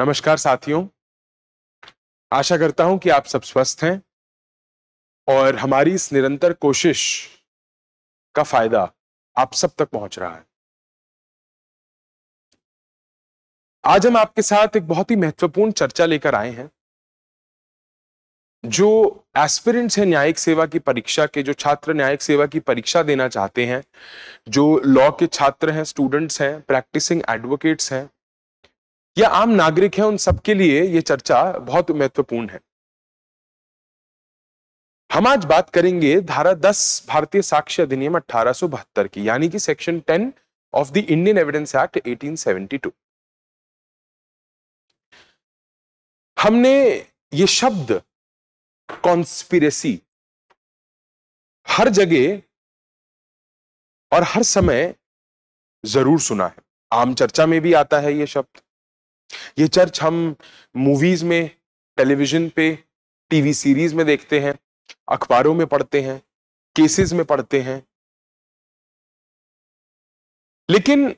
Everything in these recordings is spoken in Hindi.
नमस्कार साथियों आशा करता हूं कि आप सब स्वस्थ हैं और हमारी इस निरंतर कोशिश का फायदा आप सब तक पहुंच रहा है आज हम आपके साथ एक बहुत ही महत्वपूर्ण चर्चा लेकर आए हैं जो एस्पिरेंट्स हैं न्यायिक सेवा की परीक्षा के जो छात्र न्यायिक सेवा की परीक्षा देना चाहते हैं जो लॉ के छात्र हैं स्टूडेंट्स हैं प्रैक्टिसिंग एडवोकेट्स हैं या आम नागरिक है उन सबके लिए ये चर्चा बहुत महत्वपूर्ण है हम आज बात करेंगे धारा 10 भारतीय साक्ष्य अधिनियम अठारह की यानी कि section 10 of the Indian evidence Act 1872 हमने ये शब्द कॉन्स्पिरेसी हर जगह और हर समय जरूर सुना है आम चर्चा में भी आता है ये शब्द ये चर्च हम मूवीज में टेलीविजन पे टीवी सीरीज में देखते हैं अखबारों में पढ़ते हैं केसेस में पढ़ते हैं लेकिन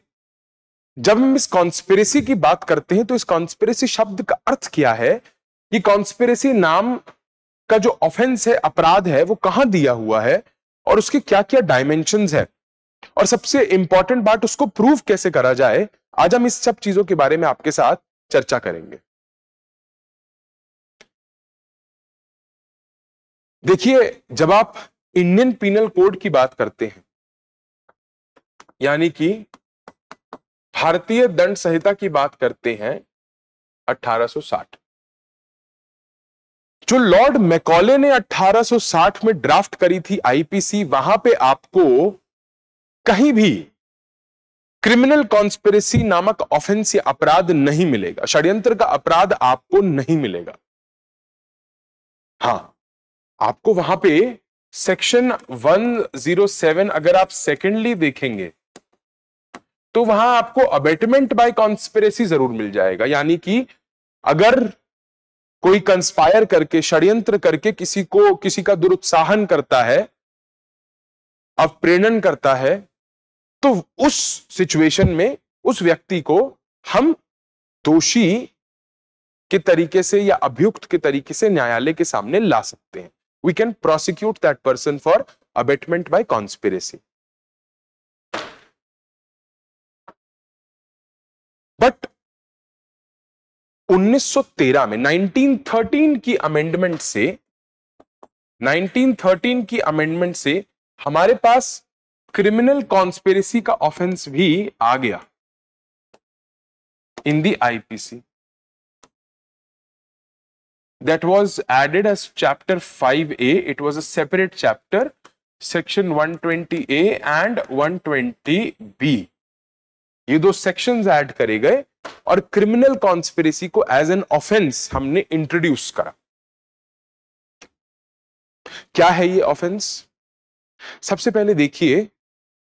जब हम इस कॉन्स्पिरेसी की बात करते हैं तो इस कॉन्स्पिरेसी शब्द का अर्थ क्या है कि कॉन्स्पिरेसी नाम का जो ऑफेंस है अपराध है वो कहां दिया हुआ है और उसके क्या क्या डायमेंशन है और सबसे इंपॉर्टेंट बात उसको प्रूव कैसे करा जाए आज हम इस सब चीजों के बारे में आपके साथ चर्चा करेंगे देखिए जब आप इंडियन पीनल कोड की बात करते हैं यानी कि भारतीय दंड संहिता की बात करते हैं 1860 जो लॉर्ड मैकॉले ने 1860 में ड्राफ्ट करी थी आईपीसी वहां पे आपको कहीं भी क्रिमिनल कॉन्स्पिरेसी नामक ऑफेंस या अपराध नहीं मिलेगा षड्यंत्र का अपराध आपको नहीं मिलेगा हाँ आपको वहां पे सेक्शन 107 अगर आप सेकेंडली देखेंगे तो वहां आपको अबेटमेंट बाय कॉन्स्पिरेसी जरूर मिल जाएगा यानी कि अगर कोई कंस्पायर करके षड्यंत्र करके किसी को किसी का दुरुत्साहन करता है अवप्रेरण करता है तो उस सिचुएशन में उस व्यक्ति को हम दोषी के तरीके से या अभियुक्त के तरीके से न्यायालय के सामने ला सकते हैं we can prosecute that person for abetment by conspiracy but 1913 में 1913 की अमेंडमेंट से 1913 की अमेंडमेंट से हमारे पास क्रिमिनल कॉन्स्पेरेसी का ऑफेंस भी आ गया in the IPC that was added as chapter 5a it was a separate chapter section 120a and B ये दो सेक्शंस ऐड करे गए और क्रिमिनल कॉन्स्पेरेसी को एज एन ऑफेंस हमने इंट्रोड्यूस करा क्या है ये ऑफेंस सबसे पहले देखिए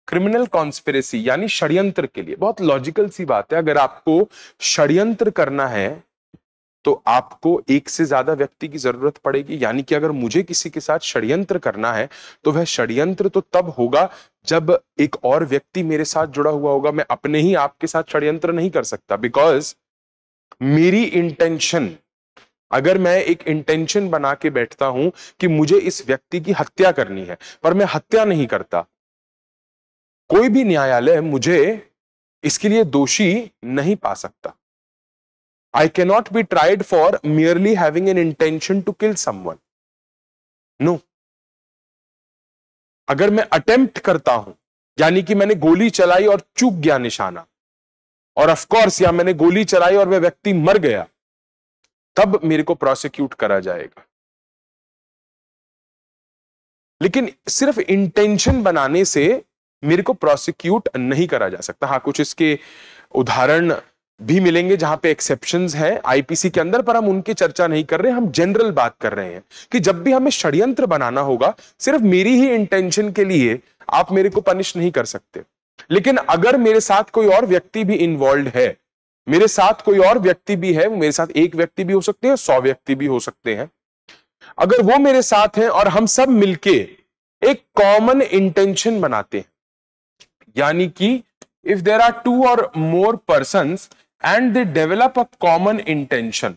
क्रिमिनल कॉन्स्पेरेसी यानी षड्यंत्र के लिए बहुत लॉजिकल सी बात है अगर आपको षड्यंत्र करना है तो आपको एक से ज्यादा व्यक्ति की जरूरत पड़ेगी यानी कि अगर मुझे किसी के साथ षड्यंत्र करना है तो वह षड्यंत्र तो तब होगा जब एक और व्यक्ति मेरे साथ जुड़ा हुआ होगा मैं अपने ही आपके साथ षड्यंत्र नहीं कर सकता बिकॉज मेरी इंटेंशन अगर मैं एक इंटेंशन बना के बैठता हूं कि मुझे इस व्यक्ति की हत्या करनी है पर मैं हत्या नहीं करता कोई भी न्यायालय मुझे इसके लिए दोषी नहीं पा सकता I cannot be tried for merely having an intention to kill someone no अगर मैं अटेम्प्ट करता हूं यानी कि मैंने गोली चलाई और चूक गया निशाना और ऑफ कोर्स या मैंने गोली चलाई और वह व्यक्ति मर गया तब मेरे को प्रोसिक्यूट करा जाएगा लेकिन सिर्फ इंटेंशन बनाने से मेरे को प्रोसिक्यूट नहीं करा जा सकता हाँ कुछ इसके उदाहरण भी मिलेंगे जहां पे एक्सेप्शन है आईपीसी के अंदर पर हम उनकी चर्चा नहीं कर रहे हम जनरल बात कर रहे हैं कि जब भी हमें षड्यंत्र बनाना होगा सिर्फ मेरी ही इंटेंशन के लिए आप मेरे को पनिश नहीं कर सकते लेकिन अगर मेरे साथ कोई और व्यक्ति भी इन्वॉल्व है मेरे साथ कोई और व्यक्ति भी है मेरे साथ एक व्यक्ति भी हो सकते हैं सौ व्यक्ति भी हो सकते हैं अगर वो मेरे साथ हैं और हम सब मिलके एक कॉमन इंटेंशन बनाते हैं यानी कि if there are two or more person and they develop a common intention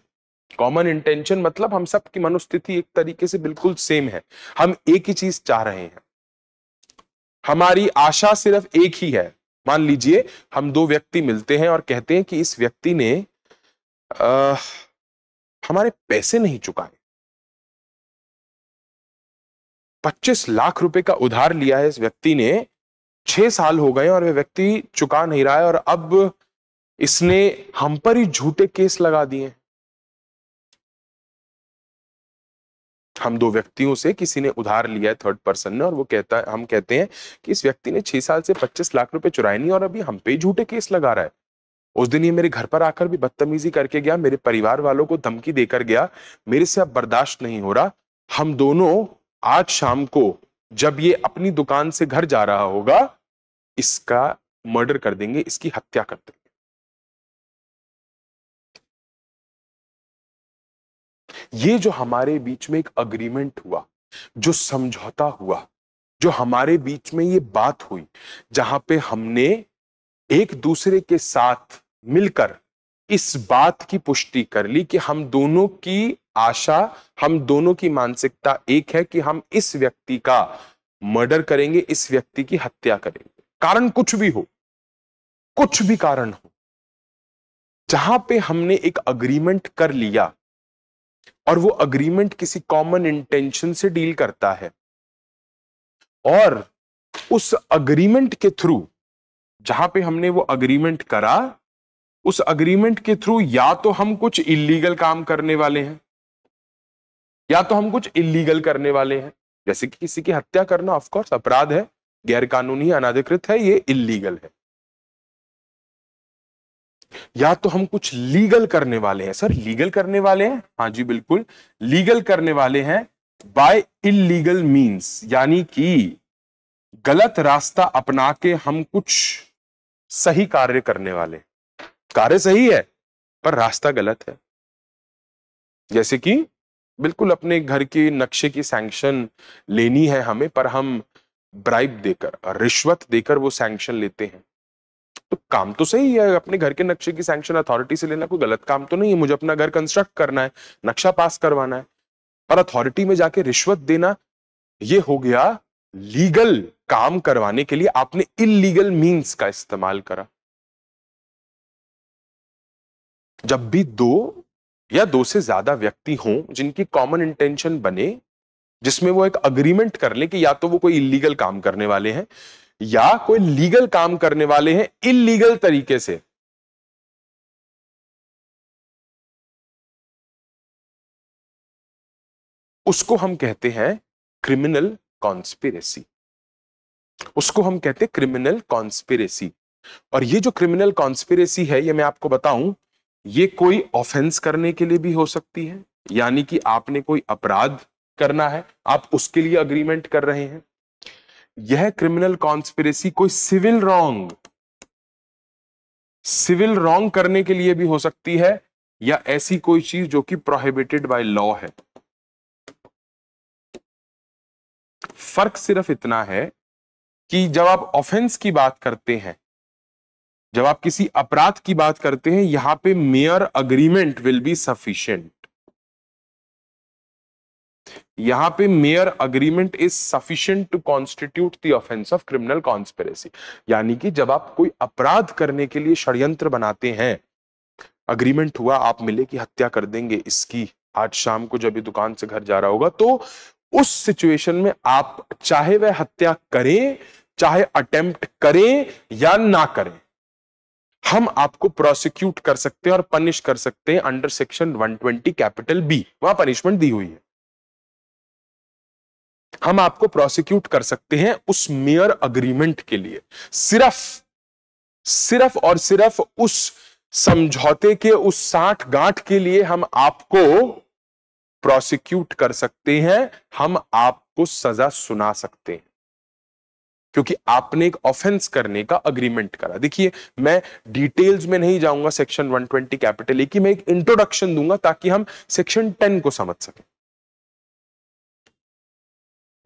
common intention मतलब हम सब की मनोस्थिति एक तरीके से बिल्कुल सेम है हम एक ही चीज चाह रहे हैं हमारी आशा सिर्फ एक ही है मान लीजिए हम दो व्यक्ति मिलते हैं और कहते हैं कि इस व्यक्ति ने आ, हमारे पैसे नहीं चुकाए 25 लाख रुपए का उधार लिया है इस व्यक्ति ने छह साल हो गए और वह व्यक्ति चुका नहीं रहा है और अब इसने हम पर ही झूठे केस लगा दिए हम दो व्यक्तियों से किसी ने उधार लिया है थर्ड पर्सन ने और वो कहता है हम कहते हैं कि इस व्यक्ति ने छह साल से पच्चीस लाख रुपए चुराए नहीं और अभी हम पे झूठे केस लगा रहा है उस दिन ये मेरे घर पर आकर भी बदतमीजी करके गया मेरे परिवार वालों को धमकी देकर गया मेरे से अब बर्दाश्त नहीं हो रहा हम दोनों आज शाम को जब ये अपनी दुकान से घर जा रहा होगा इसका मर्डर कर देंगे इसकी हत्या कर देंगे ये जो हमारे बीच में एक अग्रीमेंट हुआ जो समझौता हुआ जो हमारे बीच में ये बात हुई जहां पे हमने एक दूसरे के साथ मिलकर इस बात की पुष्टि कर ली कि हम दोनों की आशा हम दोनों की मानसिकता एक है कि हम इस व्यक्ति का मर्डर करेंगे इस व्यक्ति की हत्या करेंगे कारण कुछ भी हो कुछ भी कारण हो जहां पे हमने एक अग्रीमेंट कर लिया और वो अग्रीमेंट किसी कॉमन इंटेंशन से डील करता है और उस अग्रीमेंट के थ्रू जहां पे हमने वो अग्रीमेंट करा उस अग्रीमेंट के थ्रू या तो हम कुछ इलीगल काम करने वाले हैं या तो हम कुछ इलीगल करने वाले हैं जैसे कि किसी की हत्या करना ऑफकोर्स अपराध है गैरकानूनी अनाधिकृत है ये इलीगल है या तो हम कुछ लीगल करने वाले हैं सर लीगल करने वाले हैं हाँ जी बिल्कुल लीगल करने वाले हैं बाय इलीगल मीन्स यानी कि गलत रास्ता अपना के हम कुछ सही कार्य करने वाले कार्य सही है पर रास्ता गलत है जैसे कि बिल्कुल अपने घर के नक्शे की सैंक्शन लेनी है हमें पर हम ब्राइब देकर रिश्वत देकर वो सैंक्शन लेते हैं तो काम तो सही है अपने घर के नक्शे की सैंक्शन अथॉरिटी से लेना कोई गलत काम तो नहीं है मुझे अपना घर कंस्ट्रक्ट करना है नक्शा पास करवाना है पर अथॉरिटी में जाके रिश्वत देना ये हो गया लीगल काम करवाने के लिए आपने इलीगल मींस का इस्तेमाल करा जब भी दो या दो से ज्यादा व्यक्ति हों जिनकी कॉमन इंटेंशन बने जिसमें वो एक अग्रीमेंट कर ले कि या तो वो कोई इलीगल काम करने वाले हैं या कोई लीगल काम करने वाले हैं इलीगल तरीके से उसको हम कहते हैं क्रिमिनल कॉन्स्पिरेसी उसको हम कहते हैं क्रिमिनल कॉन्स्पिरेसी और ये जो क्रिमिनल कॉन्स्पिरेसी है ये मैं आपको बताऊं ये कोई ऑफेंस करने के लिए भी हो सकती है यानी कि आपने कोई अपराध करना है आप उसके लिए अग्रीमेंट कर रहे हैं यह क्रिमिनल कॉन्स्पिरेसी कोई सिविल रॉन्ग सिविल रॉन्ग करने के लिए भी हो सकती है या ऐसी कोई चीज जो कि प्रोहिबिटेड बाय लॉ है फर्क सिर्फ इतना है कि जब आप ऑफेंस की बात करते हैं जब आप किसी अपराध की बात करते हैं यहां पे mere agreement will be sufficient यहां पे mere agreement is sufficient to constitute the offence of criminal conspiracy यानी कि जब आप कोई अपराध करने के लिए षड्यंत्र बनाते हैं अग्रीमेंट हुआ आप मिले कि हत्या कर देंगे इसकी आज शाम को जब ये दुकान से घर जा रहा होगा तो उस सिचुएशन में आप चाहे वह हत्या करें चाहे अटेम्प्ट करें या ना करें हम आपको प्रोसिक्यूट कर सकते हैं और पनिश कर सकते हैं अंडर सेक्शन 120 कैपिटल बी वहां पनिशमेंट दी हुई है हम आपको प्रोसिक्यूट कर सकते हैं उस मेयर अग्रीमेंट के लिए सिर्फ सिर्फ और सिर्फ उस समझौते के उस साठ गांठ के लिए हम आपको प्रोसिक्यूट कर सकते हैं हम आपको सजा सुना सकते हैं क्योंकि आपने एक ऑफेंस करने का अग्रीमेंट करा देखिए मैं डिटेल्स में नहीं जाऊंगा सेक्शन 120 कैपिटल ए की मैं एक इंट्रोडक्शन दूंगा ताकि हम सेक्शन 10 को समझ सकें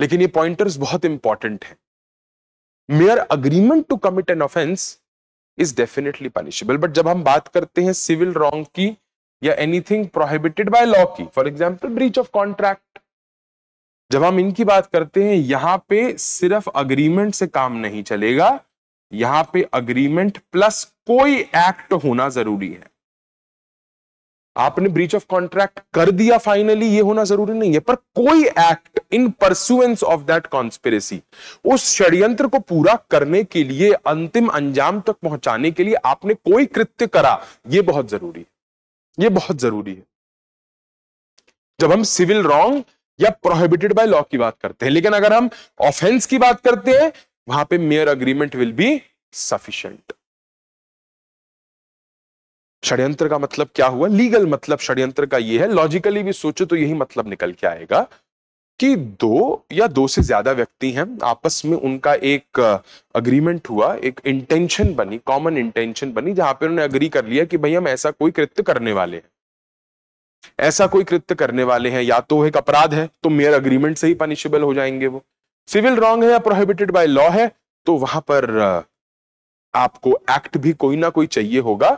लेकिन ये पॉइंटर्स बहुत इंपॉर्टेंट है mere agreement to commit an offence is definitely punishable but जब हम बात करते हैं सिविल रॉन्ग की या एनीथिंग प्रोहिबिटेड बाय लॉ की for example breach of contract जब हम इनकी बात करते हैं यहां पे सिर्फ अग्रीमेंट से काम नहीं चलेगा यहां पे अग्रीमेंट प्लस कोई एक्ट होना जरूरी है आपने ब्रीच ऑफ कॉन्ट्रैक्ट कर दिया फाइनली ये होना जरूरी नहीं है पर कोई act in pursuance of that conspiracy उस षड्यंत्र को पूरा करने के लिए अंतिम अंजाम तक पहुंचाने के लिए आपने कोई कृत्य करा ये बहुत जरूरी है ये बहुत जरूरी है जब हम सिविल रॉन्ग या प्रोहिबिटेड बाय लॉ की बात करते हैं लेकिन अगर हम ऑफेंस की बात करते हैं वहां पे mere agreement will be sufficient षड्यंत्र का मतलब क्या हुआ लीगल मतलब षड्यंत्र का यह है लॉजिकली भी सोचो तो यही मतलब निकल के आएगा कि दो या दो से ज्यादा व्यक्ति हैं आपस में उनका एक अग्रीमेंट हुआ एक इंटेंशन बनी कॉमन इंटेंशन बनी जहां पे उन्होंने अग्री कर लिया कि भाई हम ऐसा कोई कृत्य करने वाले हैं ऐसा कोई कृत्य करने वाले हैं या तो एक अपराध है तो मेयर अग्रीमेंट से ही पनिशेबल हो जाएंगे वो सिविल रॉन्ग है या प्रोहिबिटेड बाय लॉ है तो वहां पर आपको एक्ट भी कोई ना कोई चाहिए होगा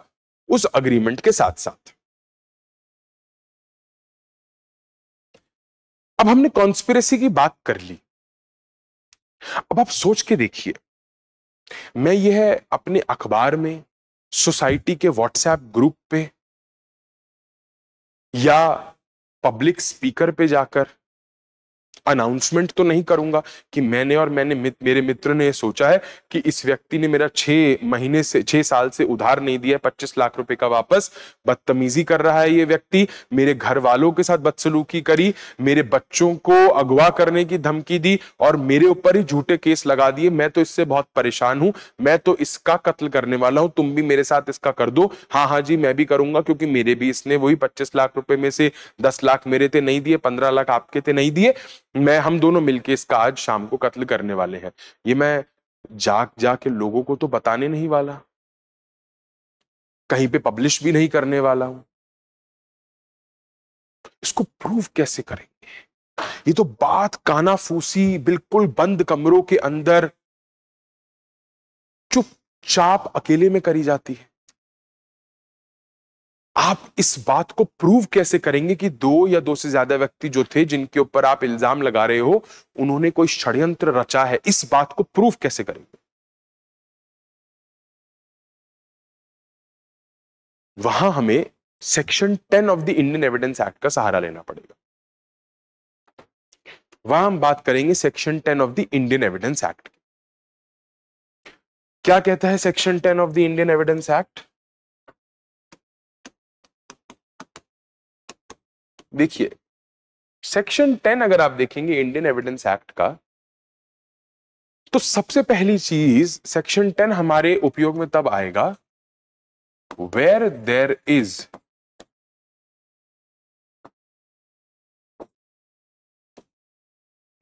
उस अग्रीमेंट के साथ साथ अब हमने कॉन्स्पिरेसी की बात कर ली अब आप सोच के देखिए मैं यह अपने अखबार में सोसाइटी के व्हाट्सएप ग्रुप पे या पब्लिक स्पीकर पे जाकर अनाउंसमेंट तो नहीं करूंगा कि मैंने और मैंने मित, मेरे मित्र ने सोचा है कि इस व्यक्ति ने मेरा छह महीने से छह साल से उधार नहीं दिया है पच्चीस लाख रुपए का वापस बदतमीजी कर रहा है ये व्यक्ति मेरे घर वालों के साथ बदसलूकी करी मेरे बच्चों को अगवा करने की धमकी दी और मेरे ऊपर ही झूठे केस लगा दिए मैं तो इससे बहुत परेशान हूं मैं तो इसका कत्ल करने वाला हूं तुम भी मेरे साथ इसका कर दो हाँ हाँ जी मैं भी करूंगा क्योंकि मेरे भी इसने वही पच्चीस लाख रुपए में से दस लाख मेरे थे नहीं दिए पंद्रह लाख आपके थे नहीं दिए मैं हम दोनों मिलके इसका आज शाम को कत्ल करने वाले हैं ये मैं जाग जा के लोगों को तो बताने नहीं वाला कहीं पे पब्लिश भी नहीं करने वाला हूं इसको प्रूव कैसे करेंगे ये तो बात कानाफूसी बिल्कुल बंद कमरों के अंदर चुपचाप अकेले में करी जाती है आप इस बात को प्रूव कैसे करेंगे कि दो या दो से ज्यादा व्यक्ति जो थे जिनके ऊपर आप इल्जाम लगा रहे हो उन्होंने कोई षड्यंत्र रचा है इस बात को प्रूव कैसे करेंगे वहां हमें section ten of the Indian evidence Act का सहारा लेना पड़ेगा वहां हम बात करेंगे section ten of the Indian evidence Act क्या कहता है section ten of the Indian evidence Act देखिए सेक्शन टेन अगर आप देखेंगे इंडियन एविडेंस एक्ट का तो सबसे पहली चीज सेक्शन टेन हमारे उपयोग में तब आएगा where there is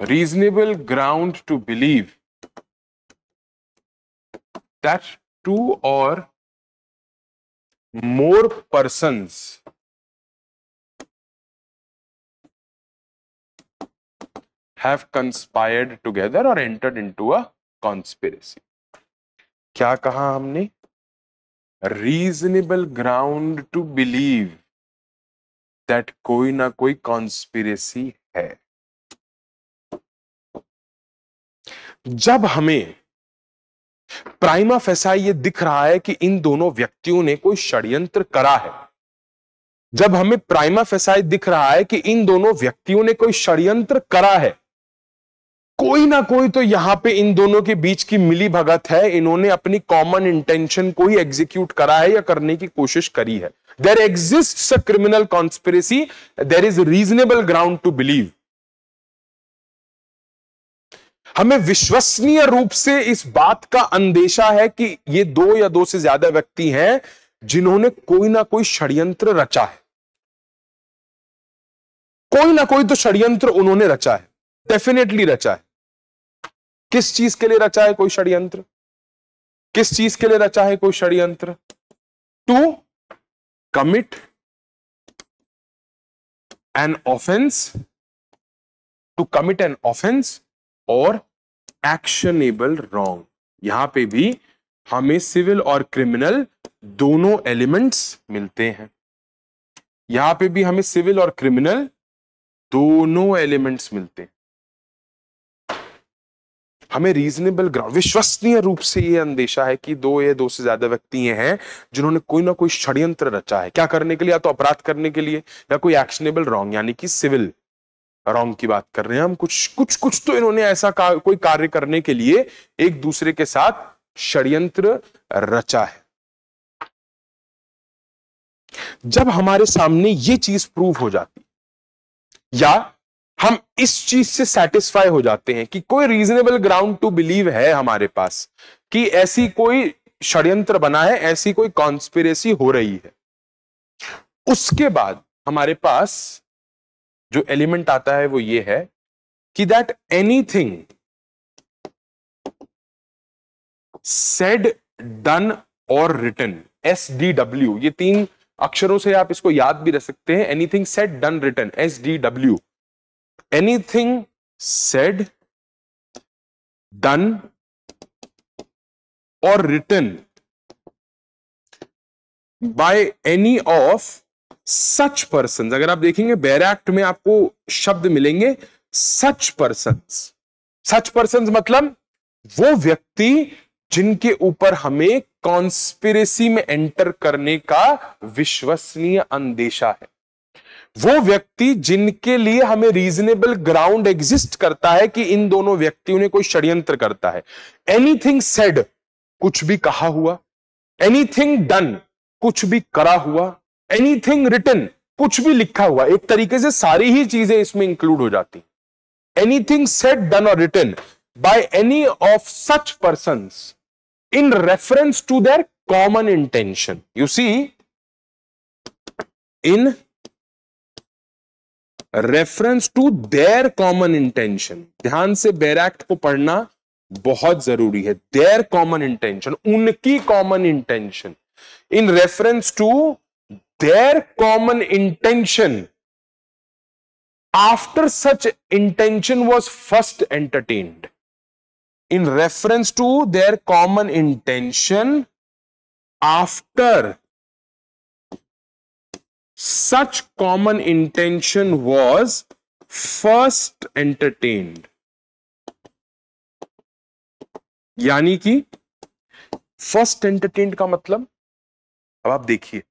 reasonable ground to believe that two or more persons have together or enter into a conspiracy क्या कहा हमने reasonable ground to believe that कोई ना कोई कॉन्स्पिरेसी है जब हमें प्राइमा फैसा ये दिख रहा है कि इन दोनों व्यक्तियों ने कोई षड्यंत्र करा है जब हमें प्राइमा फैसाई दिख रहा है कि इन दोनों व्यक्तियों ने कोई षड्यंत्र करा है कोई ना कोई तो यहाँ पे इन दोनों के बीच की मिली भगत है इन्होंने अपनी कॉमन इंटेंशन को ही एग्जीक्यूट करा है या करने की कोशिश करी है there exist a criminal conspiracy there is reasonable ground to believe हमें विश्वसनीय रूप से इस बात का अंदेशा है कि ये दो या दो से ज्यादा व्यक्ति हैं जिन्होंने कोई ना कोई षड्यंत्र रचा है कोई ना कोई तो षड्यंत्र उन्होंने रचा है डेफिनेटली रचा है किस चीज के लिए रचा है कोई षड्यंत्र किस चीज के लिए रचा है कोई षड्यंत्र to commit an offence to commit an offence or actionable wrong यहां पे भी हमें सिविल और क्रिमिनल दोनों एलिमेंट्स मिलते हैं यहां पे भी हमें सिविल और क्रिमिनल दोनों एलिमेंट्स मिलते हैं हमें रीजनेबल ग्राउंड विश्वसनीय रूप से ये अंदेशा है कि दो या दो से ज्यादा व्यक्ति ये हैं जिन्होंने कोई ना कोई षड्यंत्र रचा है क्या करने के लिए या तो अपराध करने के लिए या कोई एक्शनेबल रॉन्ग यानी कि सिविल रॉन्ग की बात कर रहे हैं हम कुछ कुछ कुछ तो इन्होंने ऐसा का, कोई कार्य करने के लिए एक दूसरे के साथ षड्यंत्र रचा है जब हमारे सामने ये चीज प्रूव हो जाती या हम इस चीज से सेटिस्फाई हो जाते हैं कि कोई रीजनेबल ग्राउंड टू बिलीव है हमारे पास कि ऐसी कोई षड्यंत्र बना है ऐसी कोई कॉन्स्पिरेसी हो रही है उसके बाद हमारे पास जो एलिमेंट आता है वो ये है कि that anything said done or written S D W ये तीन अक्षरों से आप इसको याद भी रख सकते हैं anything said done written S D W anything said, done, or written by any of such persons अगर आप देखेंगे एक्ट में आपको शब्द मिलेंगे सच पर्सन सच पर्सन मतलब वो व्यक्ति जिनके ऊपर हमें कॉन्स्पिरेसी में एंटर करने का विश्वसनीय अंदेशा है वो व्यक्ति जिनके लिए हमें रीजनेबल ग्राउंड एग्जिस्ट करता है कि इन दोनों व्यक्तियों ने कोई षड्यंत्र करता है एनीथिंग सेड कुछ भी कहा हुआ एनीथिंग डन कुछ भी करा हुआ एनीथिंग रिटर्न कुछ भी लिखा हुआ एक तरीके से सारी ही चीजें इसमें इंक्लूड हो जाती anything said done or written by any of such person in reference to their common intention you see in reference to their common intention ध्यान से बेर एक्ट को पढ़ना बहुत जरूरी है देयर कॉमन इंटेंशन उनकी common intention in reference to their common intention after such intention was first entertained in reference to their common intention after such common intention was first entertained यानी कि फर्स्ट एंटरटेन का मतलब अब आप देखिए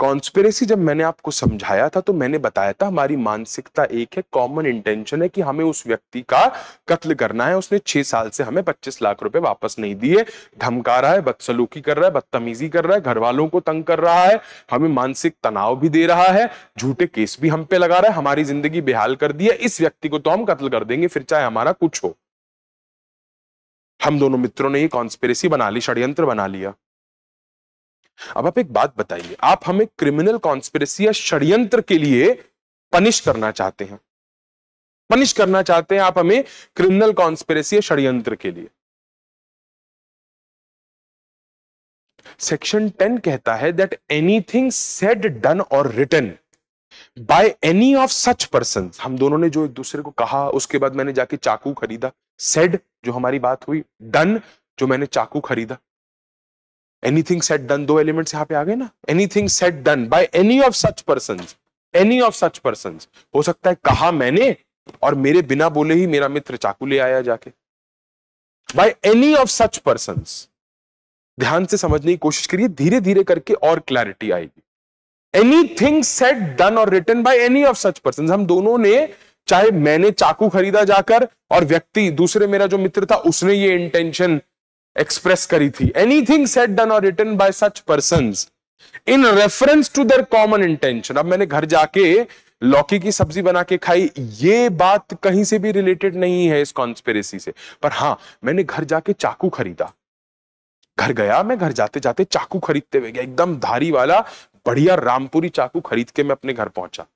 कॉन्स्पिरेसी जब मैंने आपको समझाया था तो मैंने बताया था हमारी मानसिकता एक है कॉमन इंटेंशन है कि हमें उस व्यक्ति का कत्ल करना है उसने छह साल से हमें पच्चीस लाख रुपए वापस नहीं दिए धमका रहा है बदसलूकी कर रहा है बदतमीजी कर रहा है घर वालों को तंग कर रहा है हमें मानसिक तनाव भी दे रहा है झूठे केस भी हम पे लगा रहा है हमारी जिंदगी बेहाल कर दी है इस व्यक्ति को तो हम कत्ल कर देंगे फिर चाहे हमारा कुछ हो हम दोनों मित्रों ने ये कॉन्स्पिरेसी बना ली षड्यंत्र बना लिया अब आप एक बात बताइए आप हमें क्रिमिनल कॉन्स्पिरसी या षड्यंत्र के लिए पनिश करना चाहते हैं पनिश करना चाहते हैं आप हमें क्रिमिनल कॉन्स्पिरसी या षड्यंत्र के लिए सेक्शन टेन कहता है that anything said done or written by any of such person हम दोनों ने जो एक दूसरे को कहा उसके बाद मैंने जाके चाकू खरीदा सेड जो हमारी बात हुई डन जो मैंने चाकू खरीदा एनीथिंग सेट डन दो एलिमेंट्स यहाँ पे आ गए ना anything said done by any of such person any of such person हो सकता है कहा मैंने और मेरे बिना बोले ही मेरा मित्र चाकू ले आया जाके by any of such person ध्यान से समझने की कोशिश करिए धीरे धीरे करके और क्लैरिटी आएगी anything said done or written by any of such person हम दोनों ने चाहे मैंने चाकू खरीदा जाकर और व्यक्ति दूसरे मेरा जो मित्र था उसने ये इंटेंशन एक्सप्रेस करी थी anything said done or written by such person in reference to their common intention अब मैंने घर जाके लौकी की सब्जी बना के खाई ये बात कहीं से भी रिलेटेड नहीं है इस कॉन्स्पेरेसी से पर हां मैंने घर जाके चाकू खरीदा घर गया मैं घर जाते जाते चाकू खरीदते हुए गया एकदम धारी वाला बढ़िया रामपुरी चाकू खरीद के मैं अपने घर पहुंचा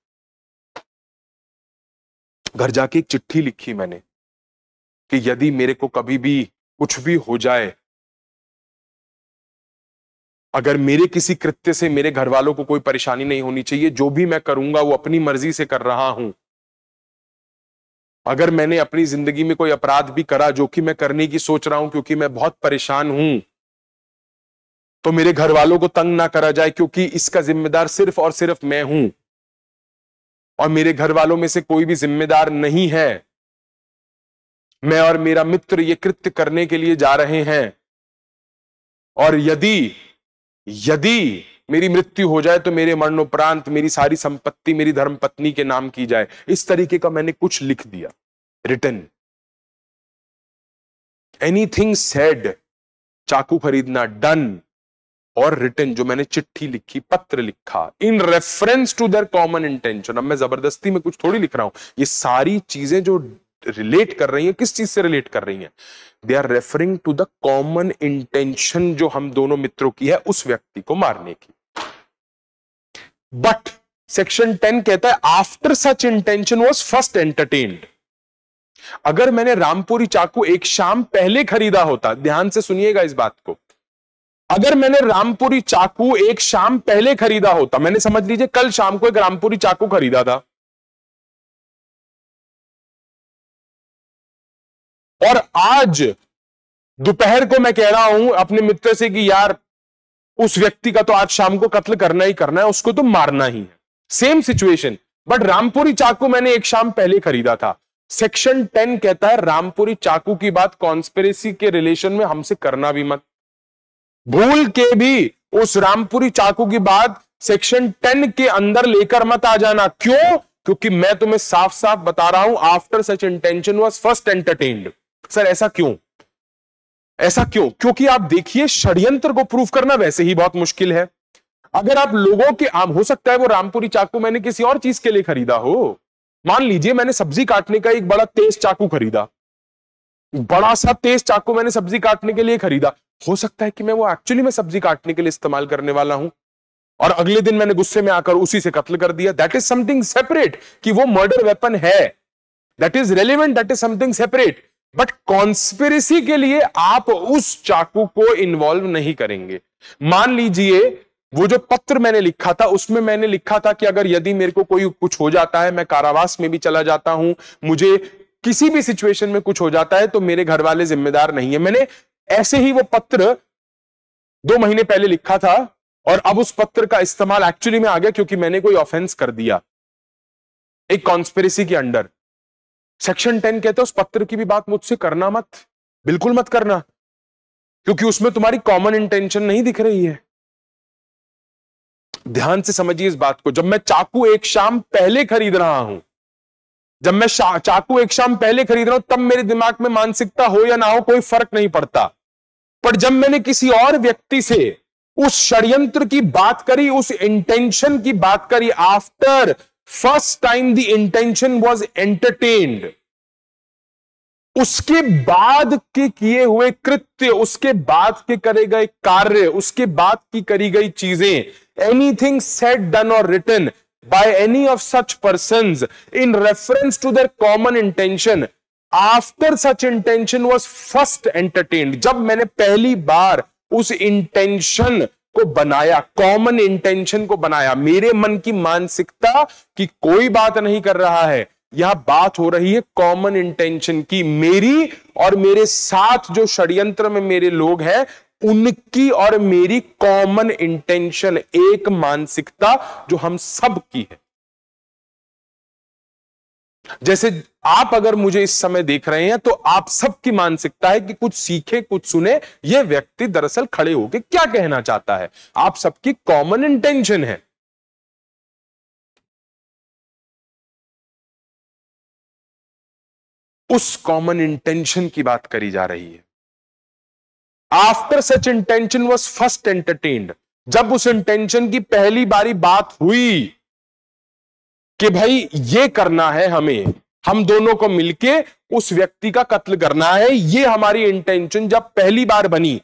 घर जाके एक चिट्ठी लिखी मैंने कि यदि मेरे को कभी भी कुछ भी हो जाए अगर मेरे किसी कृत्य से मेरे घर वालों को कोई परेशानी नहीं होनी चाहिए जो भी मैं करूंगा वो अपनी मर्जी से कर रहा हूं अगर मैंने अपनी जिंदगी में कोई अपराध भी करा जो कि मैं करने की सोच रहा हूं क्योंकि मैं बहुत परेशान हूं तो मेरे घर वालों को तंग ना करा जाए क्योंकि इसका जिम्मेदार सिर्फ और सिर्फ मैं हूं और मेरे घर वालों में से कोई भी जिम्मेदार नहीं है मैं और मेरा मित्र ये कृत्य करने के लिए जा रहे हैं और यदि यदि मेरी मृत्यु हो जाए तो मेरे मरणोपरांत मेरी सारी संपत्ति मेरी धर्म पत्नी के नाम की जाए इस तरीके का मैंने कुछ लिख दिया रिटर्न एनीथिंग सेड चाकू खरीदना डन और रिटर्न जो मैंने चिट्ठी लिखी पत्र लिखा in reference to their common intention अब मैं जबरदस्ती में कुछ थोड़ी लिख रहा हूं ये सारी चीजें जो रिलेट कर रही है किस चीज से रिलेट कर रही है they are referring to the common intention जो हम दोनों मित्रों की है उस व्यक्ति को मारने की बट सेक्शन टेन कहता है after such intention was first entertained अगर मैंने रामपुरी चाकू एक शाम पहले खरीदा होता ध्यान से सुनिएगा इस बात को अगर मैंने रामपुरी चाकू एक शाम पहले खरीदा होता मैंने समझ लीजिए कल शाम को एक रामपुरी चाकू खरीदा था और आज दोपहर को मैं कह रहा हूं अपने मित्र से कि यार उस व्यक्ति का तो आज शाम को कत्ल करना ही करना है उसको तो मारना ही है सेम सिचुएशन बट रामपुरी चाकू मैंने एक शाम पहले खरीदा था सेक्शन टेन कहता है रामपुरी चाकू की बात कॉन्स्पेरेसी के रिलेशन में हमसे करना भी मत भूल के भी उस रामपुरी चाकू की बात सेक्शन टेन के अंदर लेकर मत आ जाना क्यों क्योंकि मैं तुम्हें साफ साफ बता रहा हूं after such intention was first entertained sir ऐसा क्यों ऐसा क्यों क्योंकि आप देखिए षड्यंत्र को प्रूफ करना वैसे ही बहुत मुश्किल है अगर आप लोगों के आम हो सकता है वो रामपुरी चाकू मैंने किसी और चीज के लिए खरीदा हो मान लीजिए मैंने सब्जी काटने का एक बड़ा तेज चाकू खरीदा बड़ा सा तेज चाकू मैंने सब्जी काटने के लिए खरीदा हो सकता है कि मैं वो एक्चुअली में सब्जी काटने के लिए इस्तेमाल करने वाला हूं और अगले दिन मैंने गुस्से में आकर उसी से कत्ल कर दिया दैट इज समथिंग सेपरेट कि वो मर्डर वेपन है that is relevant that is something separate but conspiracy के लिए आप उस चाकू को इन्वॉल्व नहीं करेंगे मान लीजिए वो जो पत्र मैंने लिखा था उसमें मैंने लिखा था कि अगर यदि मेरे को कोई कुछ हो जाता है मैं कारावास में भी चला जाता हूं मुझे किसी भी सिचुएशन में कुछ हो जाता है तो मेरे घर वाले जिम्मेदार नहीं है मैंने ऐसे ही वो पत्र दो महीने पहले लिखा था और अब उस पत्र का इस्तेमाल एक्चुअली में आ गया क्योंकि मैंने कोई ऑफेंस कर दिया एक कॉन्स्पेरिसी के अंडर सेक्शन टेन कहते हैं उस पत्र की भी बात मुझसे करना मत बिल्कुल मत करना क्योंकि उसमें तुम्हारी कॉमन इंटेंशन नहीं दिख रही है ध्यान से समझिए इस बात को जब मैं चाकू एक शाम पहले खरीद रहा हूं जब मैं चाकू एक शाम पहले खरीद रहा हूं तब मेरे दिमाग में मानसिकता हो या ना हो कोई फर्क नहीं पड़ता पर जब मैंने किसी और व्यक्ति से उस षड्यंत्र की बात करी उस इंटेंशन की बात करी after first time the intention was entertained उसके बाद के किए हुए कृत्य उसके बाद के करे गए कार्य उसके बाद की करी गई चीजें anything said done or written by any of such person in reference to their common intention after such intention was first entertained जब मैंने पहली बार उस इंटेंशन को बनाया कॉमन इंटेंशन को बनाया मेरे मन की मानसिकता की कोई बात नहीं कर रहा है यह बात हो रही है कॉमन इंटेंशन की मेरी और मेरे साथ जो षड्यंत्र में मेरे लोग हैं उनकी और मेरी कॉमन इंटेंशन एक मानसिकता जो हम सब की है जैसे आप अगर मुझे इस समय देख रहे हैं तो आप सबकी मानसिकता है कि कुछ सीखे कुछ सुने ये व्यक्ति दरअसल खड़े होके क्या कहना चाहता है आप सबकी कॉमन इंटेंशन है उस कॉमन इंटेंशन की बात करी जा रही है after such intention was first entertained जब उस इंटेंशन की पहली बारी बात हुई कि भाई ये करना है हमें हम दोनों को मिलके उस व्यक्ति का कत्ल करना है ये हमारी इंटेंशन जब पहली बार बनी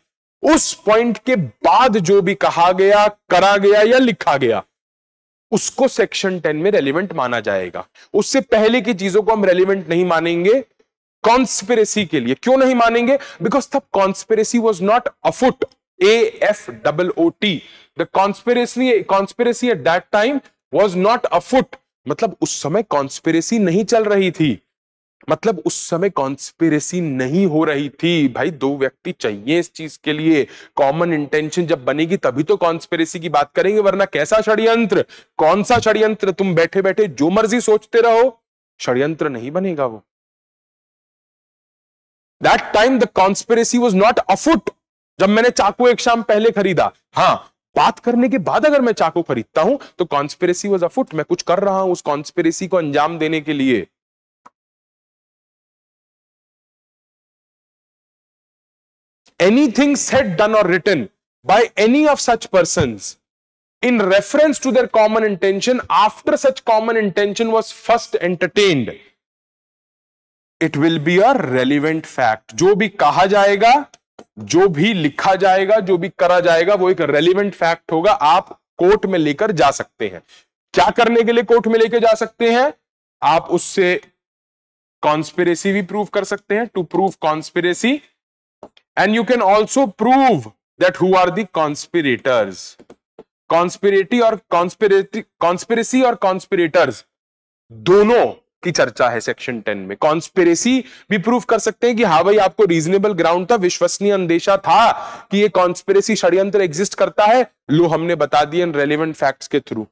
उस पॉइंट के बाद जो भी कहा गया करा गया या लिखा गया उसको सेक्शन टेन में रेलिवेंट माना जाएगा उससे पहले की चीजों को हम रेलिवेंट नहीं मानेंगे कॉन्स्पिरेसी के लिए क्यों नहीं मानेंगे बिकॉज तब conspiracy was not afoot A F double O T the conspiracy conspiracy at that time was not afoot मतलब उस समय कॉन्स्पिरेसी नहीं चल रही थी मतलब उस समय कॉन्स्पिरेसी नहीं हो रही थी भाई दो व्यक्ति चाहिए इस चीज के लिए कॉमन इंटेंशन जब बनेगी तभी तो कॉन्स्पिरेसी की बात करेंगे वरना कैसा षड्यंत्र कौन सा षड्यंत्र तुम बैठे बैठे जो मर्जी सोचते रहो षड्यंत्र नहीं बनेगा वो that time the conspiracy was not afoot जब मैंने चाकू एक शाम पहले खरीदा हाँ बात करने के बाद अगर मैं चाकू खरीदता हूं तो कॉन्स्पेरेसी वॉज अफुट मैं कुछ कर रहा हूं उस कॉन्स्पेरेसी को अंजाम देने के लिए anything said done or written by any of such person in reference to their common intention after such common intention was first entertained it will be a relevant fact जो भी कहा जाएगा जो भी लिखा जाएगा जो भी करा जाएगा वो एक रेलिवेंट फैक्ट होगा आप कोर्ट में लेकर जा सकते हैं क्या करने के लिए कोर्ट में लेकर जा सकते हैं आप उससे कॉन्स्पिरेसी भी प्रूव कर सकते हैं to prove conspiracy and you can also prove that who are the conspirators conspiratee और कॉन्स्पिरेटी कॉन्स्पिरेसी और कॉन्स्पिरेटर्स दोनों की चर्चा है सेक्शन टेन में कॉन्स्पेरेसी भी प्रूफ कर सकते हैं कि हाँ भाई आपको रीजनेबल ग्राउंड था विश्वसनीय अंदेशा था कि ये कॉन्स्पेरेसी षड्यंत्र एग्जिस्ट करता है लो हमने बता दिए रेलिवेंट फैक्ट्स के थ्रू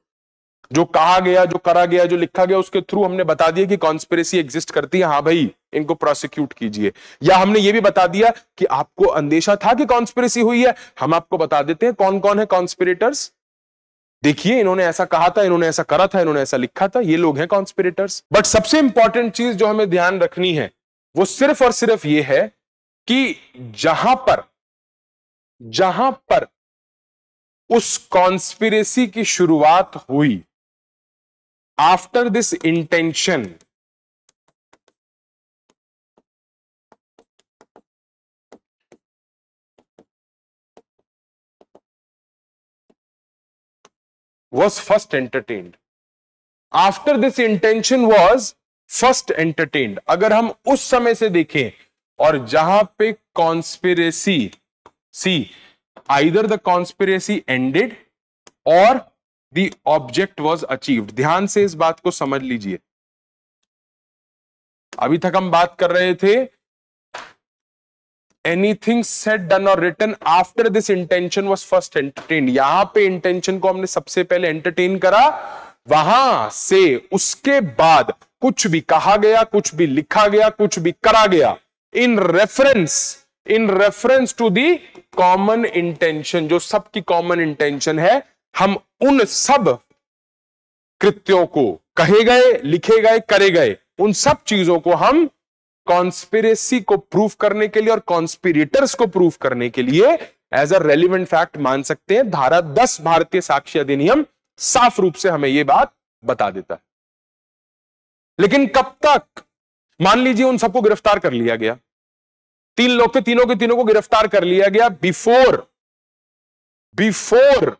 जो कहा गया जो करा गया जो लिखा गया उसके थ्रू हमने बता दिया कि कॉन्स्पेरेसी एग्जिस्ट करती है हाँ भाई इनको प्रोसिक्यूट कीजिए या हमने ये भी बता दिया कि आपको अंदेशा था कि कॉन्स्पेरेसी हुई है हम आपको बता देते हैं कौन कौन है कॉन्स्पिरेटर्स देखिए इन्होंने ऐसा कहा था इन्होंने ऐसा करा था इन्होंने ऐसा लिखा था ये लोग हैं कॉन्स्पिरेटर्स बट सबसे इंपॉर्टेंट चीज जो हमें ध्यान रखनी है वो सिर्फ और सिर्फ ये है कि जहां पर जहां पर उस कॉन्स्पिरेसी की शुरुआत हुई after this intention was first entertained. After this intention was first entertained. अगर हम उस समय से देखें और जहां पे conspiracy see either the conspiracy ended or the object was achieve ध्यान से इस बात को समझ लीजिए अभी तक हम बात कर रहे थे anything said done or written after this intention was first entertain यहां पे इंटेंशन को हमने सबसे पहले एंटरटेन करा वहां से उसके बाद कुछ भी कहा गया कुछ भी लिखा गया कुछ भी करा गया in reference in reference to the common intention जो सबकी कॉमन इंटेंशन है हम उन सब कृत्यों को कहे गए लिखे गए करे गए उन सब चीजों को हम कॉन्स्पिरेसी को प्रूफ करने के लिए और कॉन्स्पिरेटर्स को प्रूफ करने के लिए एज अ रेलिवेंट फैक्ट मान सकते हैं धारा 10 भारतीय साक्ष्य अधिनियम साफ रूप से हमें यह बात बता देता है लेकिन कब तक मान लीजिए उन सबको गिरफ्तार कर लिया गया तीन लोग थे तीनों के तीनों को गिरफ्तार कर लिया गया before before